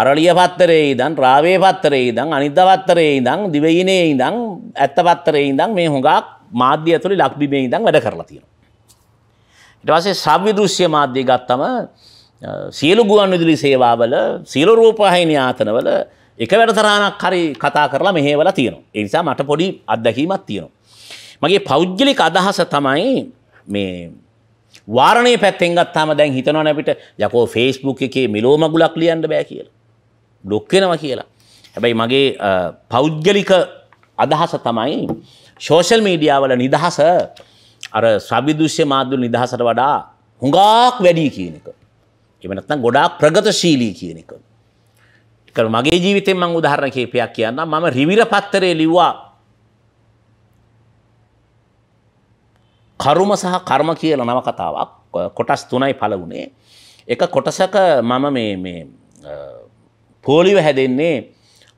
අරලිය පත්තරේ ඉදන් රාවේ පත්තරේ ඉදන් අනිද්දා පත්තරේ ඉදන් දිවයිනේ ඉදන් ඇත්ත පත්තරේ ඉදන් මේ හුඟක් මාධ්‍ය ඇතුලේ ලක්බිමේ ඉදන් වැඩ කරලා තියෙනවා. ඊට පස්සේ ශ්‍රව්‍ය දෘශ්‍ය මාධ්‍ය ගත්තම සියලු ගුවන් විදුලි සේවාවල සියලු රූපවාහිනී ආතනවල එක වැඩතරාණක් හරි කතා කරලා මෙහෙවලා තියෙනවා. ඒ නිසා මට පොඩි අත්දැකීමක් තියෙනවා. මගේ පෞද්ගලික අදහස තමයි මේ වාරණය පැත්තෙන් ගත්තාම දැන් හිතනවනේ අපිට යකෝ Facebook එකේ මිලෝ මගුලක් ලියන්න බෑ කියලා. බ්ලොක් වෙනවා කියලා. හැබැයි මගේ පෞද්ගලික අදහස තමයි ශෝෂල් මීඩියාවල නිදහස අර ස්වවිදුෂ්‍ය මාධ්‍ය නිදහසට වඩා හුඟක් වැඩි කියන එක. එහෙම නැත්නම් ගොඩාක් ප්‍රගතශීලී කියන එක. ඒක මගේ ජීවිතෙන් මම උදාහරණ කීපයක් කියන්නම්. මම රිවිර පත්තරේ ලිව්වා කරුම සහ කර්ම කියලා නව කතාවක් කොටස් තුනයි පළ වුණේ. එක කොටසක මම මේ මේ පෝලිව හැදෙන්නේ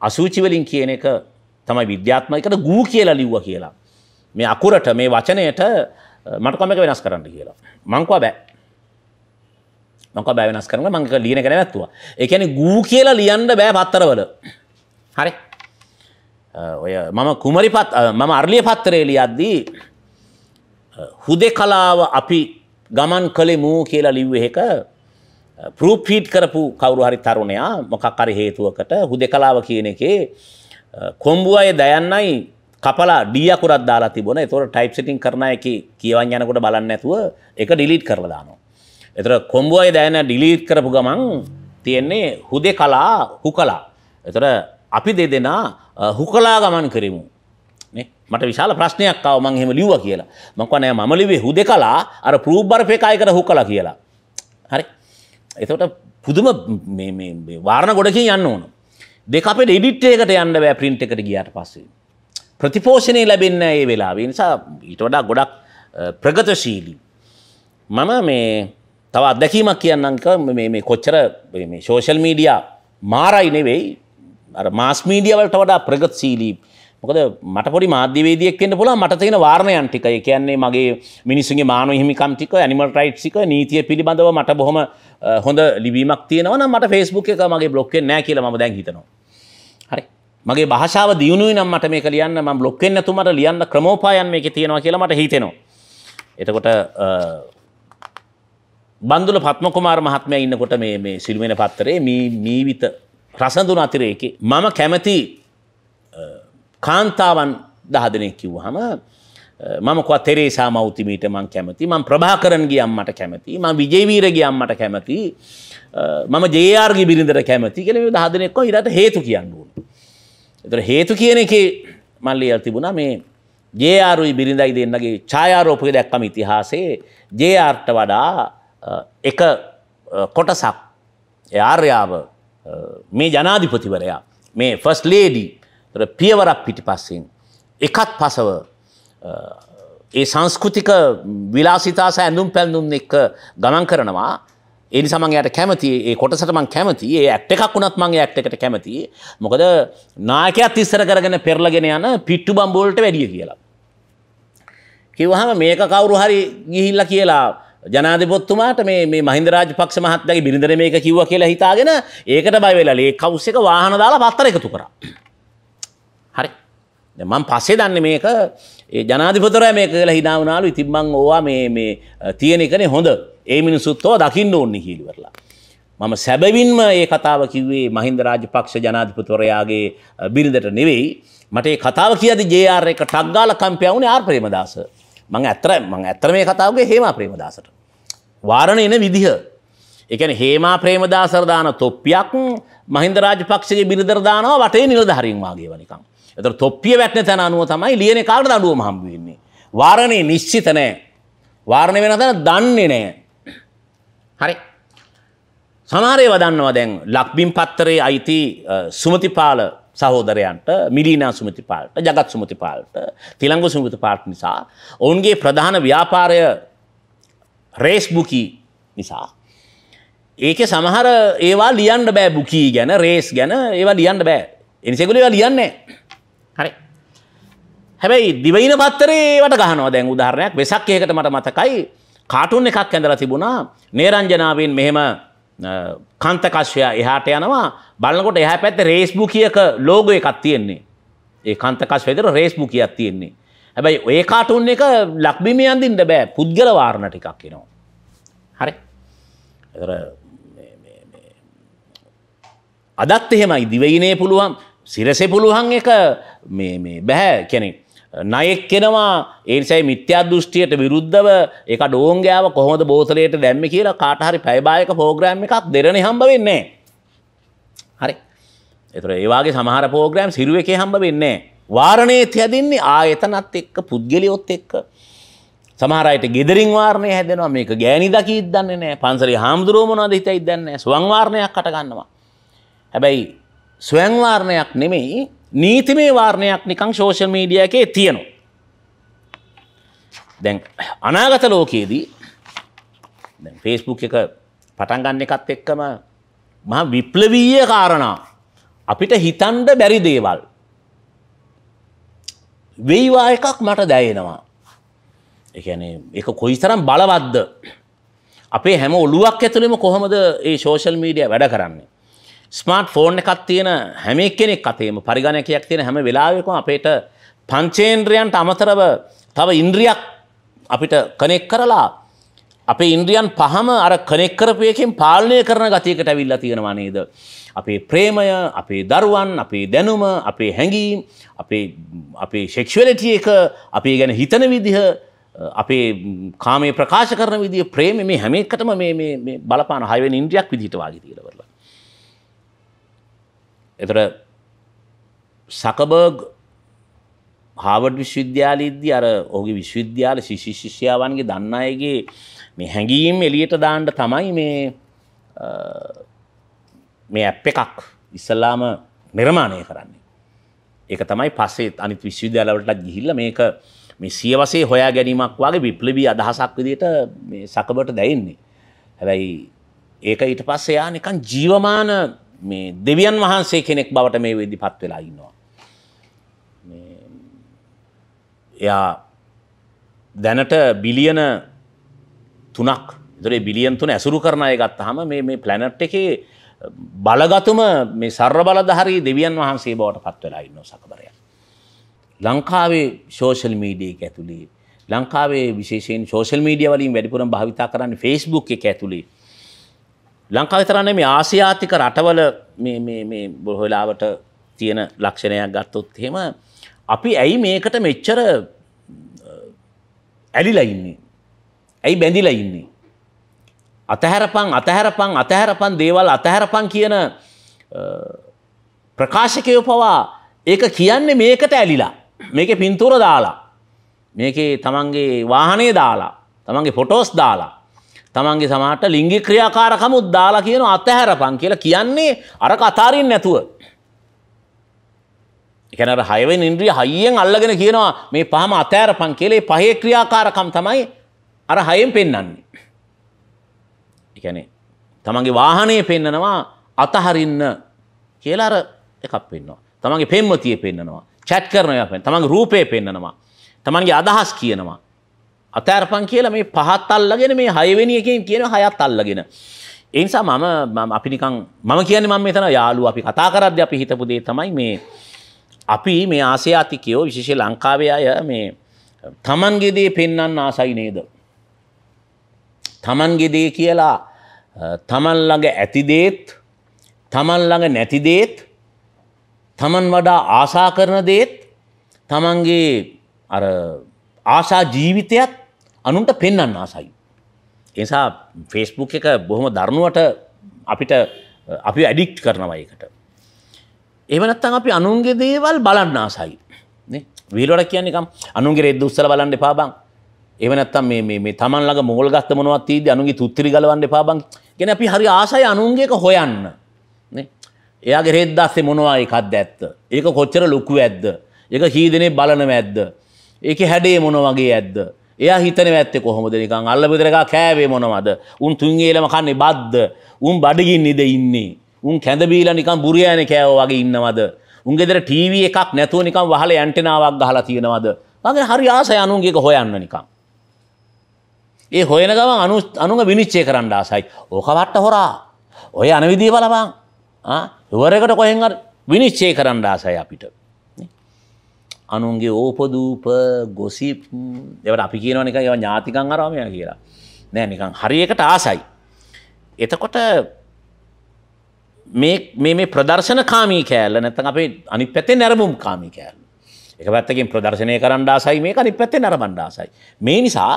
අසූචිවලින් කියන එක තමයි විද්‍යාත්මයකට ගූ කියලා ලිව්ව කියලා. මේ අකුරට මේ වචනයට මට කොම එක වෙනස් කරන්න කියලා. මංකවා බෑ. මංක බෑ වෙනස් කරන මංක ලියන එක නැවැත්තුවා. ඒ කියන්නේ ගූ කියලා ලියන්න බෑ පත්තරවල. හරි. ඔය මම කුමරි පත් මම අර්ලිය පත්තරේ ලියද්දී හුදෙකලාව අපි ගමන් කළෙමු කියලා ලිව්වේ එක ප්‍රූපීට් කරපු කවරු හරි තරුණයා මොකක් හරි හේතුවකට හුදෙකලාව කියන එකේ කොම්බු අය දයන්නයි කපලා ඩී අකුරක් දාලා තිබුණා. ඒතකොට ටයිප් සෙටින් කරන එක කියවන් යනකොට බලන්නේ නැතුව ඒක ඩිලීට් කරලා දානවා. ඒතකොට කොම්බු අය දයන ඩිලීට් කරපු ගමන් තියෙන්නේ හුදෙකලා හුකලා. ඒතකොට අපි දෙදෙනා හුකලා ගමන් කරමු. මට විශාල ප්‍රශ්නයක් ආව මං එහෙම ලිව්වා කියලා. මං කව නෑ මම ලිව්වේ හුදෙකලා අර ප්‍රූෆ් බර්ෆ් එකයි කර හුකලා කියලා. එතට පුදුම වාරණ ගොඩකින් යන්න ඕන දෙක අපේ ඩිට්ටේකට යන්න බෑ ප්‍රින්ට් එකට ගියාට පස්සේ. ප්‍රතිපෝෂණය ලැබෙන්න ඒ වෙලා නිසා ඊට වඩා ගොඩක් ප්‍රගතශීලී. මම මේ තව අත්දැකීමක් කියන්නක මේ කොච්චර ශෝෂල් මීඩියා මාරයි නෙවෙයි මාස් මීඩියවලට වඩා ප්‍රගත්ශීලී මොකද මට පොඩි මාධ්‍යවේදියෙක් වෙන්න පුළුවන් මට තියෙන වාරණයන් ටික. ඒ කියන්නේ මගේ මිනිස්සුන්ගේ මානව හිමිකම් ටික, animal rights ටික, නීතිය පිළිබඳව මට බොහොම හොඳ ලිවීමක් තියෙනවා නම් මට Facebook එක මගේ බ්ලොක් වෙන්නේ නැහැ කියලා මම දැන් හිතනවා. හරි. මගේ භාෂාව දියුණුයි නම් මට මේක ලියන්න මම බ්ලොක් වෙන්නේ නැතුමට ලියන්න ක්‍රමෝපායන් මේකේ තියෙනවා කියලා මට හිතෙනවා. එතකොට බන්දුල පත්ම කුමාර මහත්මයා ඉන්නකොට මේ මේ සිළුමෙන පත්තරේ මී මීවිත රසඳුන අතිරේකේ මම කැමති කාන්තාවන් දහ දෙනෙක් කිව්වහම මම කො තෙරේසා මෞතිමීට මං කැමති මං ප්‍රභාකරන්ගේ අම්මට කැමති ම විජේවීරගේ අම්මට කැමති මම ජයාර්ගි බිරිඳර කැමති කෙන දහදනෙක්කො ඉරට හේතු කියන්නුවන්. එතර හේතු කියන එක මල්ලි අතිබුණ මේ ජයාරුයි බිරිඳයි දෙන්නගේ ඡායාරෝපය දැක්කම ඉතිහාසේ ජයාර්ට වඩා එක කොටසක් ආර්යාව මේ ජනාධිපතිවරයා මේ ෆස් ලේඩී පියවරක් පිටිපස්සෙන් එකත් පසව ඒ සංස්කෘතික විලාසිතාස ඇඳුම් පැල්ඳුම් එක්ක ගණන් කරනවා ඒනි සමන් යට කැමති ඒ කොටසට මං කැමති ඒ ඇට් එකක් වුණත් මංගේ ඇට් එකට කැමති මොකද නායකයත් ඉස්සර කරගෙන පෙරලගෙන යන පිට්ටු බම්බෝලට වැඩිය කියලා. කිව්වහම මේක කවුරු හරි ගිහිල්ලා කියලා ජනාධිපොත්තුමාට මේ මේ මහින්ද රාජපක්ෂ මහත්තයාගේ බිරිඳර මේක කිව්වා කියලා හිතාගෙන ඒකට බය වෙලා ලේ කවුස් එක වාහන දාලා පත්තර එකතු කරා. මං පස්සේ දන්න මේක ජනාධිපතර මේ කියලා හිනාවනාලු ඉතින්බං ඕවා මේ තියෙන එකනේ හොඳ ඒ මිනිසුත්තෝ දකින්න ඕන්න හිල්වරලා. මම සැබවින්ම ඒ කතාව කිව්වේ මහින්ද රාජපක්ෂ ජනාධිපතවරයාගේ බිරිඳට නෙවෙයි මට ඒ කතාව කියද ජR එක ටක්ගාල කම්පයවුනේ ආර් ප්‍රේමදාස මං ඇතර මං ඇතර මේ කතාවගේ හේමා ප්‍රේමදාසට. වාරණ එන විදිහ. එකන හේමා ප්‍රේමදාසරදාන තොප්පයක් මහින්ද රාජපක්ෂගේ බිරිදරදානවා වටේ නිලධහරින්වාගේ වනිකම්. එතර තොප්පිය වැටන තැන අනුව තමයි ලියන කාට දඩුවම හම්බවෙන්නේ. වාරණය නිශ්චිත නෑ. වාරණය වෙන තැන දන්නේ නෑ. හරි. සමාරය වදන්නවා දැන් ලක්බිම් පත්තරේ අයිති සුමතිපාල සහෝදරයන්ට මිලීනා සුමතිපාලට ජගත් සුමතිපාලට තිළංග සුමතිපාලට නිසා ඔවුන්ගේ ප්‍රධාන ව්‍යාපාරය රේස් බුකි නිසා ඒක සමහර ඒවා ලියන්න බෑ බුකී ගැන රේස් ගැන ඒවා ලියන්න බෑ එනිසෙකුල ඒවා ලියන්නේ හරි හැබැයි දිවයින පත්තරේට ගහනවා දැන් උදාහරණයක් වෙසක් ඒකට මට මතකයි කාටුන් එකක් ඇඳලා තිබුණා නේරංජනාවෙන් මෙහෙම කන්තකශ්‍යයා එහාට යනවා බලන්නකොට එහ පැත්ත රේස්බු කියක ලෝග එකක් තියෙන්නේ ඒ කන්තකශ් වෙදර රේස්බු කියක් තියෙන්නේ හැබැයි ඒ කාටුන් එක ලක්බිමේ අඳින්ට බෑ පුද්ගල වාරණ ටිකක් එනවා හරි අදත් එහෙමයි දිවයිනේ පුළුවන් සිරසේ පුළුවන් එක බැහැ කැනෙ. නයෙක් කෙනවා ඒනිසයි මිත්‍යා දෘෂ්ටියට විරුද්ධව එක ඩෝංගයාව කොහොමද බෝතලයට දැම්ම කියලා කාටහරි පැයිබායක පෝග්‍රෑම් එකක් දෙරණ හම්බ වෙන්නේ. හරි එතුර ඒවාගේ සමහර පෝග්‍රෑම් සිරුව එක හම්බ වෙන්නේ. වාරණය තියදින්නේ ආයතනත් එක්ක පුද්ගලියොත් එක්ක සමහරයට ගෙදරින් වාර්ණය හැදෙනවා මේක ගෑනි දකීත් දන්නේ නෑ පන්සරි හාමුදුරුවමනවාද හිතයි දන්න ස්වංවාර්ණයක් කටගන්නවා. හැබැයි ස්වයංවාර්ණයක් නෙමෙයි නීතිමේ වාර්ණයක් නිකං ශෝෂල් මීඩිය එකේ තියෙනවා. දැන් අනාගත ලෝකයේදී ෆේස්බුක් එක පටන්ගන්න එකත් එක්කම මහ විප්ලවීය කාරණා අපිට හිතන්ඩ බැරි දේවල්. වෙයිවා එකක් මට දැයෙනවා. එකන එක කොයි තරම් බලවද්ද. අපේ හැම ඔලුවක් ඇතුළෙම කොහොමද ඒ ශෝෂල් මීඩිය වැඩ කරන්නේ. ස්මාර්ට් ෆෝන් එකක් තියෙන හැම කෙනෙක් අතේම පරිගණකයක් තියෙන හැම වෙලාවෙකම අපේට පංචේන්ද්‍රයන්ට අමතරව තව ඉන්ද්‍රියක් අපිට කනෙක් කරලා අපේ ඉන්ද්‍රියන් පහම අර කනෙක් කරපු එකෙන් පාලනය කරන ගතියකට ඇවිල්ලා තියෙනවා නේද? අපේ ප්‍රේමය, අපේ දරුවන්, අපේ දැනුම, අපේ හැඟීම්, අපේ අපේ සෙක්ෂුවලිටි එක, අපේ ගැන හිතන විදිහ, අපේ කාමයේ ප්‍රකාශ කරන විදිය, ප්‍රේමය මේ හැම එකටම මේ මේ බලපාන හයවෙනි ඉන්ද්‍රියක් විදිහට වාගේ තියලා එතට සකබර්ග් හාවඩ් විශ්වවිද්‍යාලයේදී අර ඔහුගේ විශ්වවිද්‍යාල ශිෂ්‍ය ශිෂ්‍යාවන්ගේ දන්න අයගේ මේ හැඟීම් එළියට දාන්න තමයි මේ මේ ඇප් එකක් ඉස්සල්ලාම නිර්මාණය කරන්නේ. ඒක තමයි පස්සේ අනිත් විශ්වවිද්‍යාලවලට ගිහිල්ලා මේක මේ සියවසේ හොයා ගැනීමක් වගේ විප්ලවී අදහසක් විදිහට මේ සකබට දැනෙන්නේ. හැබැයි ඒක ඊට පස්සේ යා නිකන් ජීවමාන මේ දෙවියන් වහන්සේ කෙනෙක් බවට මේ වෙදි පත් වෙලා ඉන්නවා. එයා දැනට බිලියන තුනක් දරේ බිලියන් තුන ඇසුරු කරණය ගත්ත හම මේ පලැනට් එකේ බලගතුම මේ සර්ර බලධහරි දෙවියන් වහන්සේ බවට පත් වෙලා ඉන්න සකබරය. ලංකාවේ ශෝෂල් මීඩියක ඇතුළේ ලංකාවේ විශේෂෙන් ෝෂල් මීඩිය වලින් වැඩිපුරම් භාවිතා කරන්න ෆෙස්බුක් එක ඇතුළේ ලංකාව තරන්න මේ ආසියාතික රටවල බොහොලාවට තියෙන ලක්ෂණයක් ගත්තොත් හෙම අපි ඇයි මේකට මෙච්චර ඇලිලා ඉන්නේ. ඇයි බැඳිලා ඉන්නේ. අතහැරපං අතහැරපං අතහැරපන් දේවල් අතහැරපං කියන ප්‍රකාශකයෝ පවා ඒක කියන්නේ මේකට ඇලිලා මේක පින්තූර දාලා මේකේ තමන්ගේ වාහනේ දාලා තමන්ගේ ෆොටෝස් දාලා තමන්ගේ සමහට ලිංගි ක්‍රියාකාරකමුත් දාලා කියන අතහැරපන් කියලා කියන්නේ අර කතාරින් නැතුව. එකනට හයවෙන් ඉන්ද්‍රිය හයියෙන් අල්ලගෙන කියනවා මේ පහම අතෑරපන් කියලේ පහේ ක්‍රියාකාරකම් තමයි අර හයෙන් පෙන්නන්නේ. එකනේ තමන්ගේ වාහනය පෙන්නනවා අතහරින්න කියලා අර එකක් පෙන්නවා. තමන්ගේ පෙම්මතිය පෙන්නනවා. චැට් කරනවා පෙන් තමන්ගේ රූපය පෙන්නනවා. තමන්ගේ අදහස් කියනවා. අතෑරපන් කියලා මේ පහත් අල්ලගෙන මේ හයවෙනි එකෙන් කියන හයත් අල්ලගෙන. එනිසා මම අපිනිකං මම කියන මම මෙතන යාලු අපි කතා කරද්‍ය අපි හිතපු දේ තමයි මේ අපි මේ ආසයාතිකයෝ විශේෂ ලංකාවේ අය මේ තමන්ගේ දේ පෙන්වන්න ආසයි නේද. තමන්ගේ දේ කියලා තමන් ළඟ ඇති දේත් තමන් ළඟ නැති දේත් තමන් වඩා ආසා කරන දේත් තමන්ගේ අර ආසා ජීවිතයත් අනුන්ට පෙන්න්න ආසයි. එසා ෆෙස්බුක් එක බොහොම දරනුවට අපිට අපි ඇඩික්් කරනවයකට. එවනත්තන් අපි අනුන්ගේ දේවල් බලන්න ආසයි. වීලොට කියන්නකම් අනුන්ගේ රෙද උත්සල බලන්න පාබං එවනත්තම් මේ තමන්ලග මෝල් ගත්ත මොනවත් ීද අනුගේ තුත්තිරි ගලවන්න පාබං ගෙන අපි හරි ආසයි අනුන්ගේක හොයන්න. එයාගේ රෙද්දස්සේ මොනවා එකක්ද ඇත්ත. ඒක කොච්චර ලොකු ඇද්ද. එක හීදනේ බලනව ඇද්ද. ඒක හැඩේ මොන වගේ ඇද්ද. එයා හිතන ඇත්තෙ කොහොමද නිකං අල්ල බෙදරකා කෑවේ මොනවද උන් තුන්ගේලම කන්නේ බද්ද උන් බඩගින් නිද ඉන්නේ උන් කැඳබීල නිකම් බුරියෑන කෑව වගේ ඉන්නවද උන්ගෙදර ටීව එකක් නැතුව නිකම් වහල ඇන්ටනාවක් ගහලා තියෙනවද වගේ හරි ආසය අනුන්ගේක හොයන්න නිකම් ඒ හොයන ගම අනු අනුව විනිච්චය කරන්න ආසයි ඕකවට්ට හොරා ඔය අනවිදී බලබං ඉවරකට කොහෙන් විනිශ්චය කරන්න ආසයි අපිට අනුන්ගේ ඕපදූප ගොසිප් එවට අපි කියනවන එක ඒව ඥාතිකං අරාමය කියලා නෑ නිකං හරියකට ආසයි. එතකොට මේ ප්‍රදර්ශන කාමී කෑල්ල නැතන් අපේ අනි පැතේ නැරබුම් කාමී කෑල්ල එක පැත්තකින් ප්‍රදර්ශනය කරන්න ආසයි මේ අනි පැත්තේ නැරබණ්ඩ ආසයි. මේ නිසා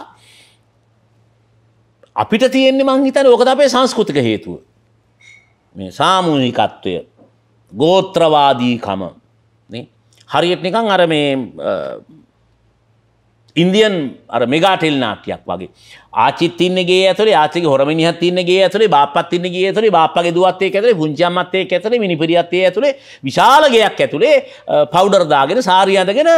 අපිට තියෙන්නේ මංහිතන ඕකද අපේ සංස්කෘතික හේතුව. මේ සාමූනිකත්වය ගෝත්‍රවාදීකම හරියට නිකං අර මේ ඉන්දියන් අර මෙගාටෙල් නාට්‍යයක් වගේ ආචිත් ඉන්නගේ ඇතුලේ ආචිගේ හොරමිනිහත් ඉන්නගේ ඇතුලේ බාප්පත් ඉන්නගේ ඇතුලේ බාප්පගේ දුවත් එක්ක ඇතුලේ පුංචි අම්මත් එක්ක ඇතුලේ මිනිපිරියත් එක්ක ඇතුලේ විශාල ගෙයක් ඇතුලේ පවුඩර් දාගෙන සාරිය අඳගෙන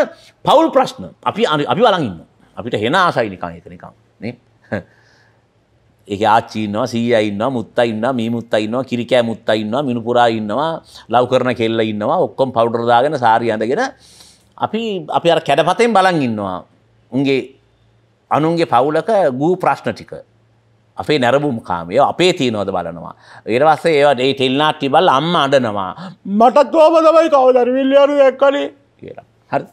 පවුල් ප්‍රශ්න අපි අපි බලන් ඉන්නවා අපිට හෙන ආසයි නිකන් ඒක නිකන් නේ ඒක ආච්චි ඉන්නවා සීයා ඉන්නවා මුත්තා ඉන්නවා මී මුත්තා ඉන්නවා කිරිකෑ මුත්තා ඉන්නවා මිනුපුරා ඉන්නවා ලව් කරන කෙල්ල ඉන්නවා ඔක්කොම පවුඩර් දාගෙන සාරි අඳගෙන අපි අපි අර කැඩපතෙන් බලන් ඉන්නවා උන්ගේ අනුන්ගේ පවුලක ගූ ප්‍රශ්න ටික අපේ නැරබුම් කාමය අපේ තියනෝද බලනවා. ඒරවස්සේ ඒවට ඒ ටෙල්නාට්ටි බල අම්ම අඩනවා. මට තෝම තමයි කවදර විල්ලියරු එක්කලි කියලා. හරි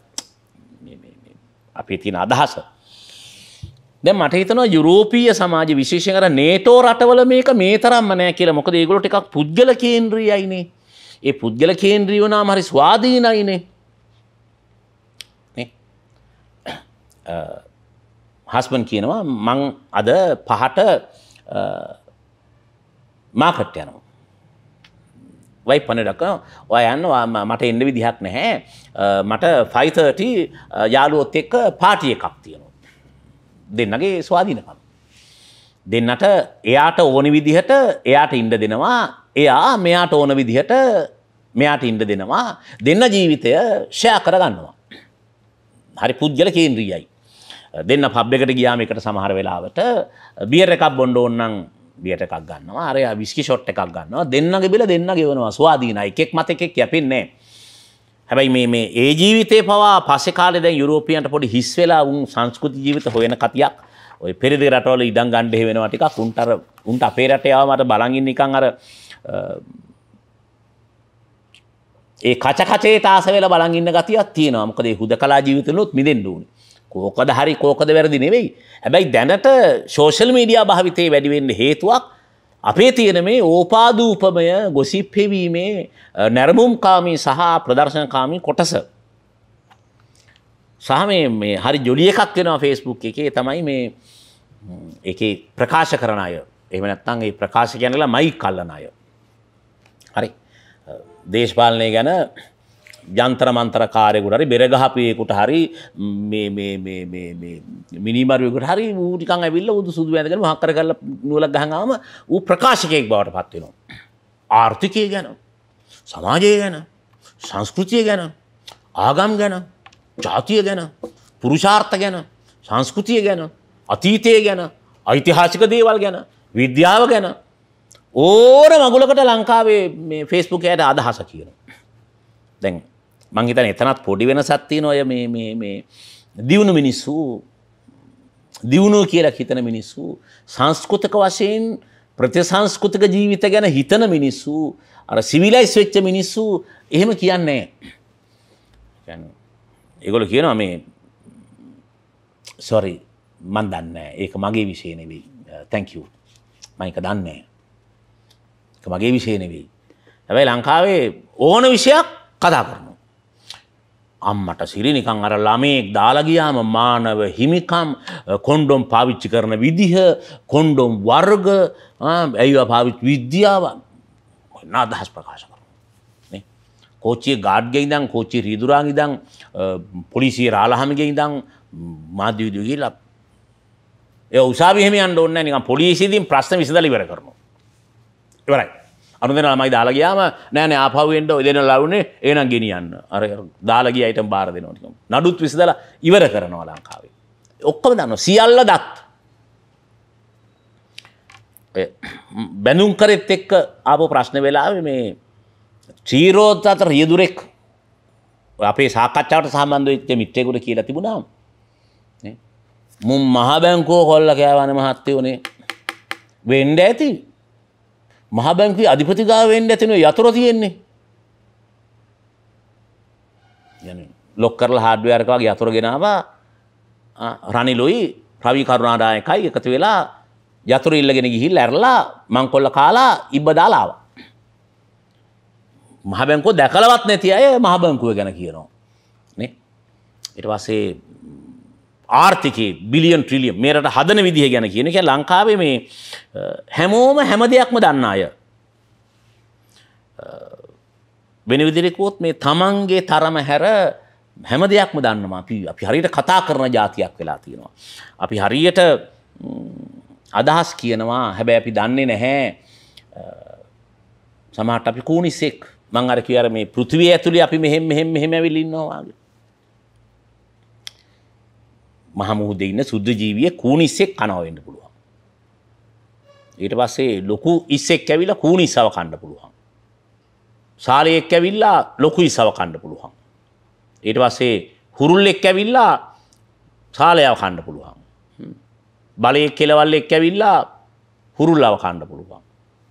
අපේ තියන අදහස. දැ මට හිතන යුරෝපීය සමාජ විශේෂය කර නේටෝ රටවල මේක මේ තරම්ම නෑ කියල මොකද ඒගොලට එකක් පුද්ගල කේන්ද්‍රීයයිනේ ඒ පුද්ගල කේන්ද්‍රී වනා මහරි ස්වාධීනයිනේ හස්බන් කියනවා මං අද පහට මාකට් යනවා වයි පණඩක් ඔය යන්න මට එන්න විදිහක් නැහැ මට ෆයිතට යාලුවොත් එක්ක පාටිය එකක් තියෙනවා දෙන්නගේ ස්වාධීනකම්. දෙන්නට එයාට ඕන විදිහට එයාට ඉන්ඩ දෙනවා එයා මෙයාට ඕන විදිහට මෙයාට ඉන්ඩ දෙනවා දෙන්න ජීවිතය ෂය කරගන්නවා. හරි පුද්ගල කේන්ද්‍රියයි. දෙන්න පබ්ලෙකට ගියාම එකට සමහර වෙලාවට බියර එකක් බොන්ඩ ඕන්නම් බියට එකක් ගන්නවා අරය විස්කි ෂොට් එකක් ගන්නවා දෙන්නගේ බෙල දෙන්න ගෙවනවා ස්වාදීන එකෙක් මත එකෙක් යැපෙන්නේ හැබැයි මේ ඒ ජීවිතය පවා පසෙකාල දැ යුරෝපියන්ට පොඩි හිස් වෙලා උන් සංස්කෘති ජීවිත හොයෙන කතියක් ඔය පෙරදි රටවල ඉඩම් ගණ්ඩෙ වෙනවා ටිකක් උන්ටර උන්ට අපේ රටයාවට බලගින් නිකං අර ඒ කචකචේ තාස වෙලා බලන් ඉන්න ගතියක් තියෙනවා මොකද ඒ හුදකලා ජීවිතවලුත් මිදෙන්න ඕනේ කෝකද හරි කෝකද වැරදි නෙවෙයි හැබැයි දැනට සෝෂල් මීඩියා භාවිතයේ වැඩි වෙන්න හේතුවක් අපේ තියෙන මේ ඕපාදූපමය ගොසිප් හෙවීමේ නැරඹුම්කාමී සහ ප්‍රදර්ශනකාමී කොටස. සහ මේ හරි ජොලිය එකක් වෙනවා ෆේස්බුක් එකේ තමයි මේ එක ප්‍රකාශ කරන අය එම නැත්තන් ඒ ප්‍රකාශ කියනලා මයි කල්ලන අය. හරි දේශපාලනය ගැන යන්ත්‍රමන්ත්‍රකාරයකුට හරි බෙරගහපයකුට හරි මිනිමරයකුට හරි ූටිකන් ඇවිල්ල උදු සුදු ඇදකම හක්කර කල නුවල ගහඟාම වූ ප්‍රකාශකයෙක් බවට පත්වෙනවා. ආර්ථිකය ගැන සමාජය ගැන සංස්කෘතිය ගැන ආගම් ගැන ජාතිය ගැන පුරුෂාර්ථ ගැන සංස්කෘතිය ගැන අතීතය ගැන ඓතිහාසික දේවල් ගැන විද්‍යාව ගැන ඕන මගුලකට ලංකාවේ ෆෙස්බුක ඇයට අදහස කියන. දැන් මංහිතන එතනත් පොඩි වෙන සත්ති නොය දියුණු මිනිස්සු දියුණුව කියලා හිතන මිනිස්සු සංස්කෘතක වශයෙන් ප්‍රතිසංස්කෘතික ජීවිත ගැන හිතන මිනිස්සු අර සිවිලයිස් වෙච්ච මිනිස්සු එහෙම කියන්නේ ඒගොල කියනවා මේ සොරි මන් දන්න ඒක මගේ විශේනෙවෙයි තැංකව මයික දන්නේ මගේ විශේනෙවෙයි ඇැයි ලංකාවේ ඕන විෂයක් කතා කරනු අම්මට සිරිනිකං අර ළමයෙක් දාලගියාම මානව හිමිකම් කොන්්ඩොම් පාවිච්චි කරන විදිහ කොන්්ඩොම් වර්ග ඇයිවා පාවිච් විද්‍යාවන් ඔන්න අදහස් ප්‍රකාශ කර. කෝච්චිය ගාඩ්ගෙ ඉදං කෝච්චි රීදුරාග ඉදං පොලිසිය රාලහමිගෙ ඉදං මාධ්‍යවිදගී ලබ ඒ උසාවිහම අන්න ඔන්න නික පොලිසිදීන් ප්‍රශ්න විසිදලිවර කරනු. ඉවරයි. අනුදෙන ළමයි දාලා ගියාම නෑ නෑ ආපහුවෙන්ට ඔය දෙන ලවුනේ එහෙනම් ගෙනියන්න අර දාලා ගිය අයිටම් බාර දෙනවා ටිකම නඩුත් විසඳලා ඉවර කරනවා ලංකාවේ ඔක්කොම දන්නවා සියල්ල දත් බැඳුම් කරෙත් එක්ක ආපු ප්‍රශ්න වෙලාවේ මේ චීරෝත් අතර රියදුරෙක් අපේ සාකච්ඡාවට සම්බන්ධ වෙච්ච මිත්‍රයෙකුට කියලා තිබුණා මුම් මහ බැංකුව කොල්ල කෑවන මහත්තයෝනේ වෙන්න ඇති මහබැංකුවේ අධිපතිගාවෙන් ඇතිනේ යතුර තියෙන්නේ. يعني ලොක් කරලා හાર્ඩ්වෙයාර් එක වගේ යතුර ගෙනාවා රනිලුයි රවි කරුණානායකයි එකතු වෙලා යතුර ඉල්ලගෙන ගිහිල්ලා ඇරලා මංකොල්ල කාලා ඉබ්බ දාලා ආවා. මහබැංකුව දැකලවත් නැති අය මහබැංකුව ගැන කියනවා. නේ? ඊට පස්සේ ආර්ථිකයේ බිලියන් ට්‍රිලිය මේරට හදන විදිහ ගැන කියන එක ලංකාවේ මේ හැමෝම හැම දෙයක්ම දන්න අය. වෙන විදිරෙකුවොත් මේ තමන්ගේ තරම හැර හැම දෙයක්ම දන්නවා අපි අපි හරියට කතා කරන ජාතියක් වෙලා තියෙනවා. අපි හරියට අදහස් කියනවා හැබැ අපි දන්නේ නැහැ සමහට අපි කූනිසෙක් මං අර කියර මේ පෘතිවය ඇතුළි අපි මෙහෙම මෙහෙම මෙහෙම ඇවිලින්නවාගේ මහමුහුද ඉන්න සුද්ද ජීවිය කූනිස්සෙක් කනවෙන්න පුළුවන්. ඊට පස්සේ ලොකු ඉස්සෙක් ඇවිල්ලා කූනිස්සව කන්න පුළුවන්. සාලයෙක් ඇවිල්ලා ලොකු ඉස්සව කන්න පුළුවන්. ඊට පස්සේ හුරුල්ලෙක් ඇවිල්ලා සාලයව කන්න පුළුවන්. බලයෙක් කෙලවල්ලෙක් ඇවිල්ලා හුරුල්ලව කන්න පුළුවන්.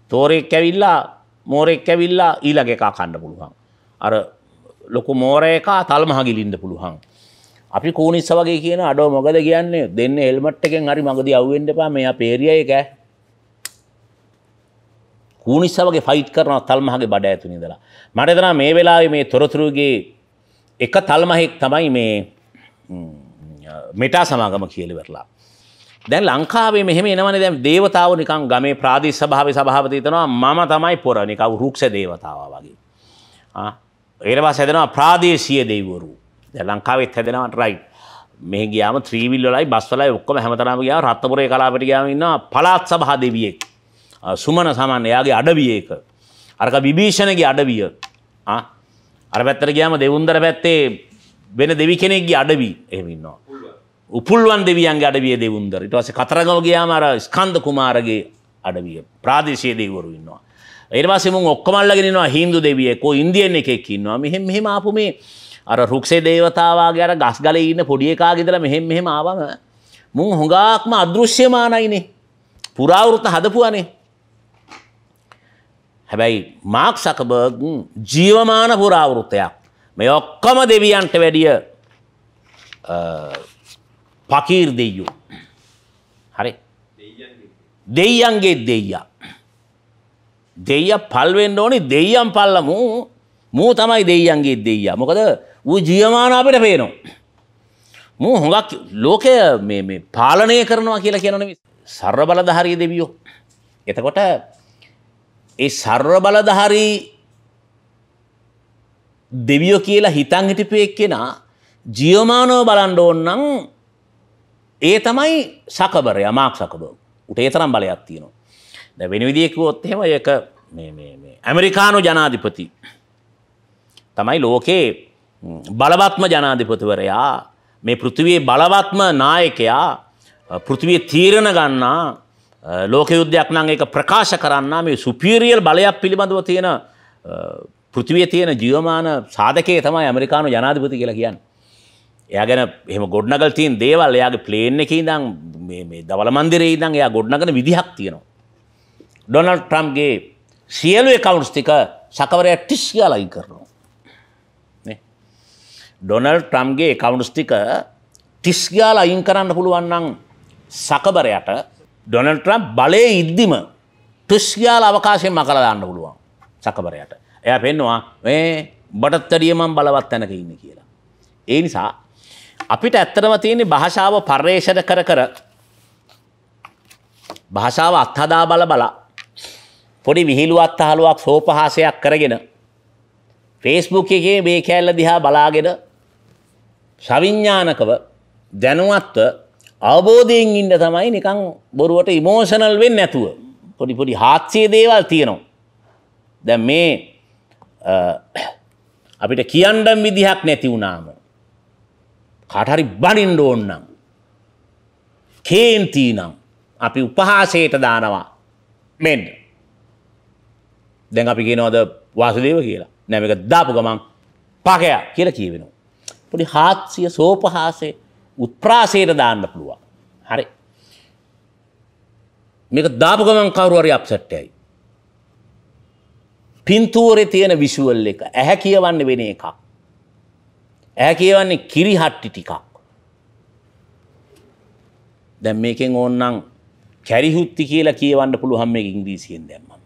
තෝරෙක් ඇවිල්ලා මෝරෙක් ඇවිල්ලා ඊළඟ එකා කන්න පුළුවන්. අර ලොකු මෝර එකා තල්මහගිලින්න පුළුවන්. අපි කූනිස්ස වගේ කියන අඩෝ මොකද කියන්නේ දෙන්න හෙල්මට් එකෙන් හරි මගදී අවුවෙන්න එපා මෙයා පේරියයි කෑ. කූනිස්ස වගේ ෆයිට් කරනවා තල්මහගේ බඩ ඇතුළේ ඉඳලා. මට හිතනවා මේ වෙලාවේ මේ තොරතුරුගේ එක තල්මහෙක් තමයි මේ මෙටා සමාගම කියලා ඉවරලා. දැන් ලංකාවේ මෙහෙම එනවනේ දැන් දේවතාවෝ නිකන් ගමේ ප්‍රාදේශ සභාවේ සභාපති හිටනවා මම තමයි පොර නිකන් රුක්ෂ දේවතාවා වගේ. ආ ඊට පස්සේ හදනවා ප්‍රාදේශීය දෙවිවරු. ලංකාවේ හැදෙනවට රයි මෙහ ගයාම ත්‍රීවිල්ලයි බස්වලයි ඔක්කොම හැමතරම ගයා රත්තපුරේ කලාපට ගයාමන්න පලාත් සභහා දෙවියෙක් සුමන සමන් එයාගේ අඩවියක අරක විභීෂණගේ අඩවිය අර පැත්තර ගයාම දෙවුන්දර පැත්තේ වෙන දෙවි කෙනෙක්ගේ අඩවී එමින්නවා උපුල්වන් දෙවියන්ගේ අඩවිය දෙවුන්දර ඉටවස කතරගව ගයාම අර ස්කන්ධ කුමාරගේ අඩවිය ප්‍රාදේශය දෙවරු ඉන්නවා ඒවාසෙම ඔක්කමල්ලගෙනවා හින්දු දෙවියෙකෝ ඉන්දියන එකෙක් ඉන්නවා මෙහෙම මෙහෙම ආපු මේ අර රුක්ෂේ දේවතාවාගේ අර ගස්ගලේ ඉන්න පොඩි එකා ගෙදලා මෙහෙම මෙහෙම ආවම මුන් හුඟාක්ම අදෘශ්‍යමානයිනේ. පුරාවෘත හදපුවානේ. හැබැයි මාක් සකබර්ග් ජීවමාන පුරාවෘතයක්. මේ ඔක්කොම දෙවියන්ට වැඩිය පකීර් දෙයියෝ. හරි. දෙයියන්ගේ දෙයියා. දෙයිය පල්වෙන්න ඕනි දෙයියම් පල්ලමු මූ තමයි දෙයියන්ගේ දෙයියා. මොකද ඌ ජියමාන අපිට පේනවා. මූ හොඟක් ලෝකය පාලනය කරනවා කියලා කියනන සර්ව බලධහරිය දෙවියෝ. එතකොට ඒ සර්ව බලධහරි දෙවියෝ කියලා හිතන් හිටිපියෙක් කෙනා ජියමානෝ බලන්ඩ ඕන්නම් ඒ තමයි සකබරය අමාක් සකබ උට ඒ තරම් බලයක් තියෙනවා. දැ වෙන විදිියකුවොත් එහෙම එක ඇමරිකානු ජනාධිපති තමයි ලෝකයේ බලවත්ම ජනාධිපතිවරයා මේ පෘතිවේ බලවත්ම නායකයා පෘතිවේ තීරණ ගන්නා ලෝක යුද්ධයක් නම් ඒක ප්‍රකාශ කරන්න මේ සුපීරියල් බලයක් පිළිබඳව තියෙන පෘතිවේ තියෙන ජීවමාන සාධකයේ තමයි ඇමරිකානු ජනාධිපති කියලා කියන්නේ. එයා ගැන එහෙම ගොඩනගල් තියෙන දේවල් එයාගේ ප්ලේන් එකේ ඉඳන් මේ මේ දවල මන්දිරේ ඉඳන් එයා ගොඩනගන විදිහක් තියෙනවා. ඩොනල්ඩ් ට්‍රම්ප්ගේ සියලු එකවුන්ට්ස් ටික සකවරයා ටිස් කියලා අයින් කරනවා. ඩොනල් ට්‍රම්ගේ කවුන්ස් ටික ටිස්ගයාල අයින් කරන්න පුළුවන්නන් සකබරයට ඩොනල් ට්‍රම් බලය ඉද්දිම ටිස්ගයාල අවකාශයෙන් මකල දාන්න පුළුවන් සකබරයට. එය පෙන්නවා මේ බටත්තරියමම් බලවත් තැනක ඉන්න කියලා. ඒ නිසා අපිට ඇත්තනම තියෙන භාෂාව පර්යේෂණ කර කර භාෂාව අත්හදා බල බලා පොඩි විහිළුවත් අහලුවක් සෝපහාසයක් කරගෙන ෆේස්බුක් එකේ මේ කෑල්ල දිහා බලාගෙන සවිඥානකව දැනුවත්ව අවබෝධයෙන් ඉන්න තමයි නිකං බොරුවට ඉමෝෂනල් වෙන්න නැතුව පොඩි පොඩි හාත්සේ දේවල් තියෙනවා. දැ මේ අපිට කියන්ඩම් විදිහක් නැති වුණාම. කටහරි බඩින්ඩ ඕන්නම්. කේන්තිීනම් අපි උපහාසයට දානවා මෙන්ඩ. දැන් අපි කියනවද වාසදේව කියලා. නැමක දාපු ගමන් පගයා කියල කියවෙනවා. පොඩි හාත්සිය සෝපහාසේ උත්ප්‍රාසයට දාන්න පුළුවන්. හරි. මේක දාපු ගමන් කවරුවරි අප්සට්ටයි. පින්තූරේ තියෙන විශුවල් එක ඇහැ කියවන්න වෙන එකක්. ඇහැ කියවන්නේ කිරිහට්ටි ටිකක්. දැන් මේකෙන් ඕන්නම් කැරිහුත්ති කියලා කියවන්න පුළුවන් මේක ඉංග්‍රීසියෙන් දැම්මම.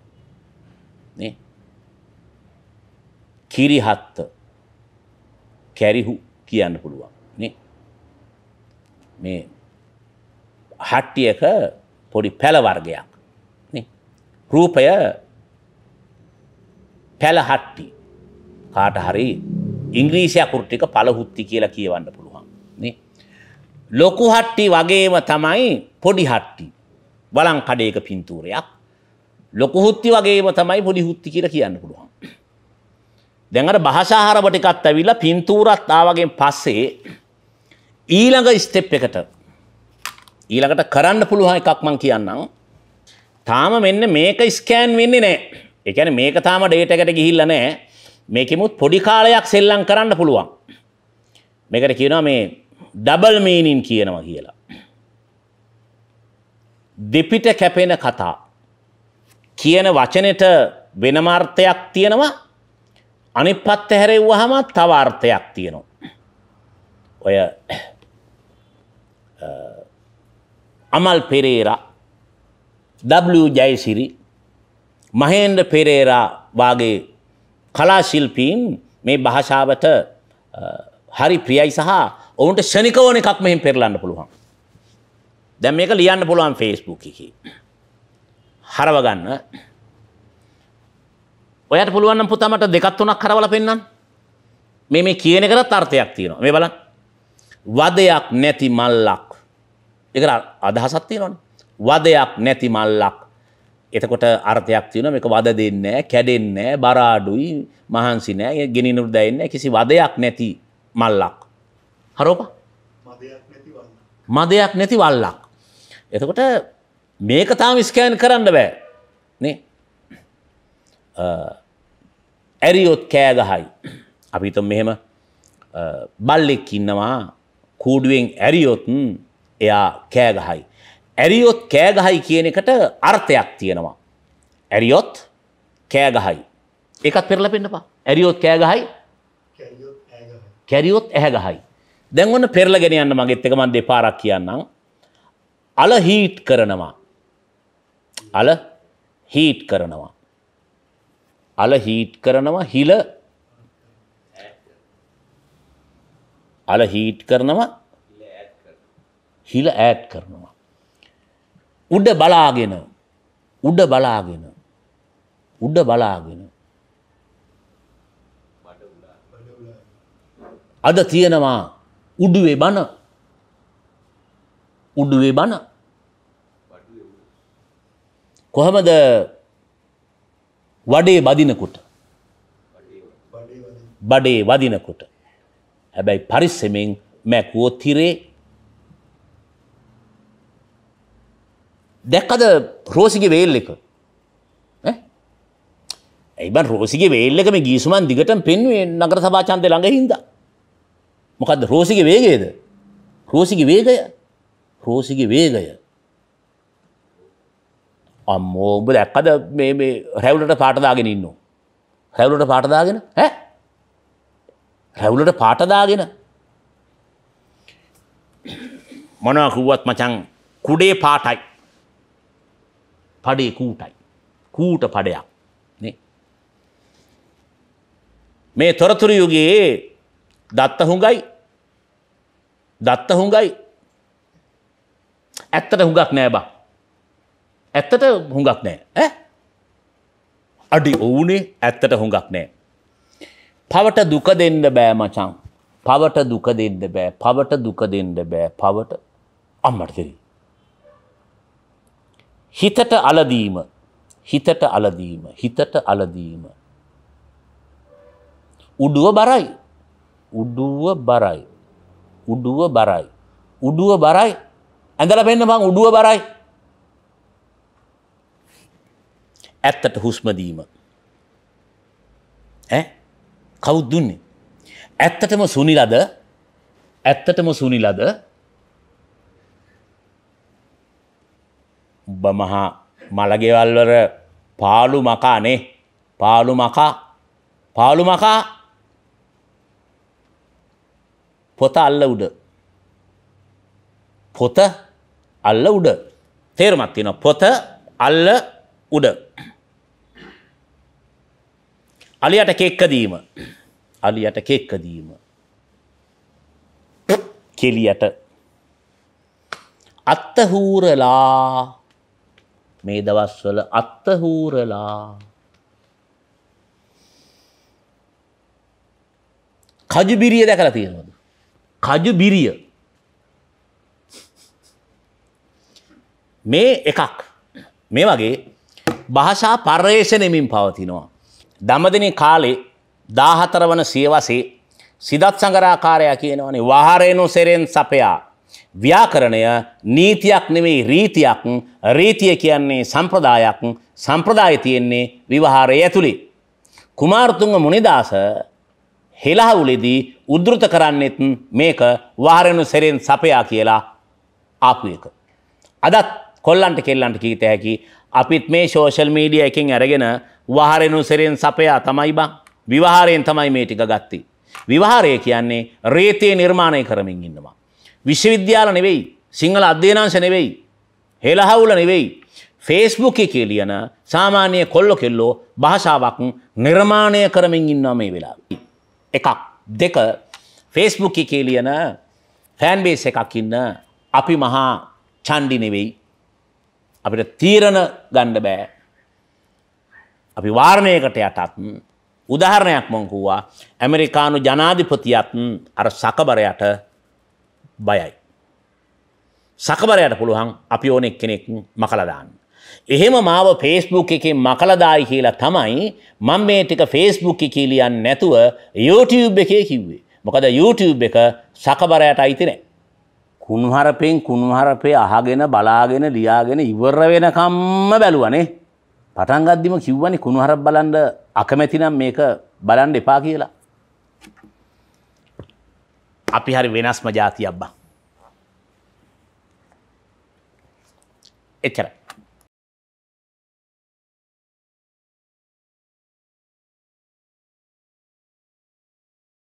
නේ? කිරිහත්ත කැරිහු කියන්න පුළුවන් මේ හට්ටියක පොඩි පැළවර්ගයක් රූපය පැළහට්ටි කාට හරි ඉංග්‍රීසිය කුෘට්ටික පළහුත්ති කියලා කියවන්න පුළුවන් ලොකු හට්ටි වගේම තමයි පොඩි හට්ටි බලං කඩේක පින්තූරයක් ලොකු හුත්ති වගේම තමයි පොඩි හුත්ති කියලා කියන්න පුළුවන් දැඟට භාෂාහරව ටිකත් ඇවිල්ලා පින්තූරත් ආවගෙන් පස්සේ ඊළඟ ස්ටෙප් එකට ඊළඟට කරන්න පුළුවන් එකක් මං කියන්නම්. තාම මෙන්න මේක ස්කෑන් වෙන්නේ නැහැ. ඒ කියන්නේ මේක තාම ඩේටා එකට ගිහිල්ලා නැහැ. මේකෙමුත් පොඩි කාලයක් සෙල්ලම් කරන්න පුළුවන්. මේකට කියනවා මේ ඩබල් මීනින් කියනවා කියලා. දෙපිට කැපෙන කතා කියන වචනෙට වෙනම අර්ථයක් තියෙනවා අනිත් පැත්ත හැරෙව්වහම තව අර්ථයක් තියෙනවා. ඔය අමල් පෙරේරා W ජයසිරි මහේන්ද්‍ර පෙරේරා වාගේ කලා ශිල්පීන් මේ භාෂාවට හරි ප්‍රියයි සහ ඔවුන්ට ශනිකව එකක් මෙහෙම පෙරලන්න පුළුවන්. දැන් මේක ලියන්න පුළුවන් Facebook එකේ. හරව ගන්න ඔයාට පුළුවන් නම් පුතා මට දෙකක් තුනක් කරවලා පෙන්නන්න. මේ මේ කියන එකකට අර්ථයක් තියෙනවා. මේ බලන්න. වදයක් නැති මල්ලක්. ඒකට අදහසක් තියෙනවනේ. වදයක් නැති මල්ලක්. එතකොට අර්ථයක් තියෙනවා මේක වද දෙන්නේ නැහැ, කැඩෙන්නේ නැහැ, බර අඩුයි, මහන්සි නැහැ, ගෙනිනුරු දෙන්නේ කිසි වදයක් නැති මල්ලක්. හරෝපා. වදයක් නැති වල්ලක්. මදයක් නැති වල්ලක්. එතකොට මේක තාම ස්කෑන් කරන්න බෑ. නේ? ඇරියොත් කෑදහයි. අපිත මෙහෙම බල්ලෙක් ඉන්නවා කූඩුවෙන් ඇරියොත්න් එයා කෑගහයි. ඇරියොත් කෑගහයි කියන එකට අර්ථයක් තියෙනවා. ඇරියොත් කෑගහයි. එකත් පෙරල පෙන්න්නපා ඇරියොත් කෑගහයි කැරියොත් ඇහැගහයි. දැන් ඔන්න පෙරල ගෙන යන්න මගෙත් එක මන් දෙපාරක් කියන්නම්. අල හීට් කරනවා. අල හීට් කරනවා. අල හීට් කරනවා හිල අල හීට් කරනවා හිල ඈඩ් කරනවා. උඩ බලාගෙන උඩ බලාගෙන උඩ බලාගෙන අද තියෙනවා උඩුවේ බණ උඩුවේ බණ කොහමද වඩේ බදිනකුට බඩේ වදිනකුට හැබැයි පරිස්සමෙන් මැකුවෝ තිරේ දැක්කද රෝසිගේ වේල් එක ඇයිබන් රෝසිගේ වේල් එකම ගීසුමන් දිගටම පෙන්වේ නගර සභාචන්තය ළඟ හින්ද. මොකද රෝසිගේ වේගේද. රෝසිගේ වේගය රෝසිගේ වේගය අම්මෝ උඹ දැක්කද මේ මේ රැවුලට පාටදාගෙන ඉන්නවා. රැවුලට පාටදාගෙන ඈ? රැවුලට පාටදාගෙන මොනවා කිව්වත් මචං කුඩේ පාටයි. පඩේ කූටයි. කූට පඩයක් නේ. මේ තොරතුරු යුගයේ දත්ත හුඟයි දත්ත හුඟයි ඇත්තට හුඟක් නෑ බා ඇත්තට හොඟක් නෑ ඇ අඩි ඔවුනේ ඇත්තට හොඟක් නෑ. පවට දුක දෙන්න බෑ මචං. පවට දුක දෙන්න බෑ. පවට දුක දෙන්න බෑ. පවට අම්මට දෙරි. හිතට අලදීම. හිතට අලදීම. හිතට අලදීම. උඩුව බරයි. උඩුව බරයි. උඩුව බරයි. උඩුව බරයි. ඇඳලා පෙන්න මං උඩුව බරයි. ඇත්තට හුස්ම දීම. ඈ කවුද දුන්නේ? ඇත්තටම සුනිලද? ඇත්තටම සුනිලද? බමහා මලගෙවල් වල පාළු මකානේ පාළු මකා පාළු මකා පොත අල්ල උඩ පොත අල්ල උඩ තේරුමක් තියෙනවා පොත අල්ල උඩ අලියට කෙක්කදීම අලියට කෙක්කදීම කෙලියට අත්තහූරලා මේ දවස්වල අත්තහූරලා කජු බිරිය දැකලා තියෙනවද කජු බිරිය මේ එකක් මේ වගේ භාෂා පර්යේෂණයමින් පවතිනවා දමදිනි කාලේ දාහතර වන සියවසේ සිදත් සඟරාකාරයා කියනවනේ වහරේනු සෙරෙන් සපයා ව්‍යාකරණය නීතියක් නෙමෙයි රීතියක් රීතිය කියන්නේ සම්ප්‍රදායක් සම්ප්‍රදාය තියෙන්නේ විවහාරය ඇතුළේ කුමාරතුංග මුනිදාස හෙළහවුලේදී උද්දෘත කරන්නෙත් මේක වහරෙනු සෙරෙන් සපයා කියලා ආපු එක. අදත් කොල්ලන්ට කෙල්ලන්ට කීත හැකි අපිත් මේ සෝෂල් මීඩිය එකෙන් අරගෙන වහරෙනු සෙරෙන් සපයා තමයි බං විවාහාරයෙන් තමයි මේ ටික ගත්තේ. විවාහාරය කියන්නේ රේතේ නිර්මාණය කරමින් ඉන්නවා. විශ්වවිද්‍යාල නෙවෙයි සිංහල අධ්‍යනාංශ නෙවෙයි. හෙළහවුල නෙවෙයි. ෆේස්බුක් එකේ ලියන සාමාන්‍ය කොල්ලො කෙල්ලෝ භාෂාවක් නිර්මාණය කරමින් ඉන්නවා මේ වෙලාවේ. එකක් දෙක ෆේස්බුක් එකේ ලියන ෆෑන් බේස් එකක් ඉන්න අපි මහා චණ්ඩි නෙවෙයි. අපිට තීරණ ගන්න බෑ අපි වාර්ණයකට යටත් උදාහරණයක් මං කිව්වා ඇමරිකානු ජනාධිපතියත් අර සකබරයට බයයි. සකබරයට පුළුවන් අපි ඕන එක්කෙනෙක් මකලා දාන්න. එහෙම මාව ෆේස්බුක් එකේ මකලා දායි කියලා තමයි මම මේ ටික ෆේස්බුක් එකේ ලියන්නේ නැතුව YouTube එකේ කිව්වේ. මොකද YouTube එක සකබරයට අයිති නැහැ. කුණුහරපෙන් කුණුහරපේ අහගෙන බලාගෙන ලියාගෙන ඉවර වෙනකම්ම බැලුවනේ. පටන් ගද්දිම කිව්වනේ කුණුහරප් බලන්න අකමැති නම් මේක බලන්න එපා කියලා. අපි හරි වෙනස්ම જાතියක් බා. එච්චරයි.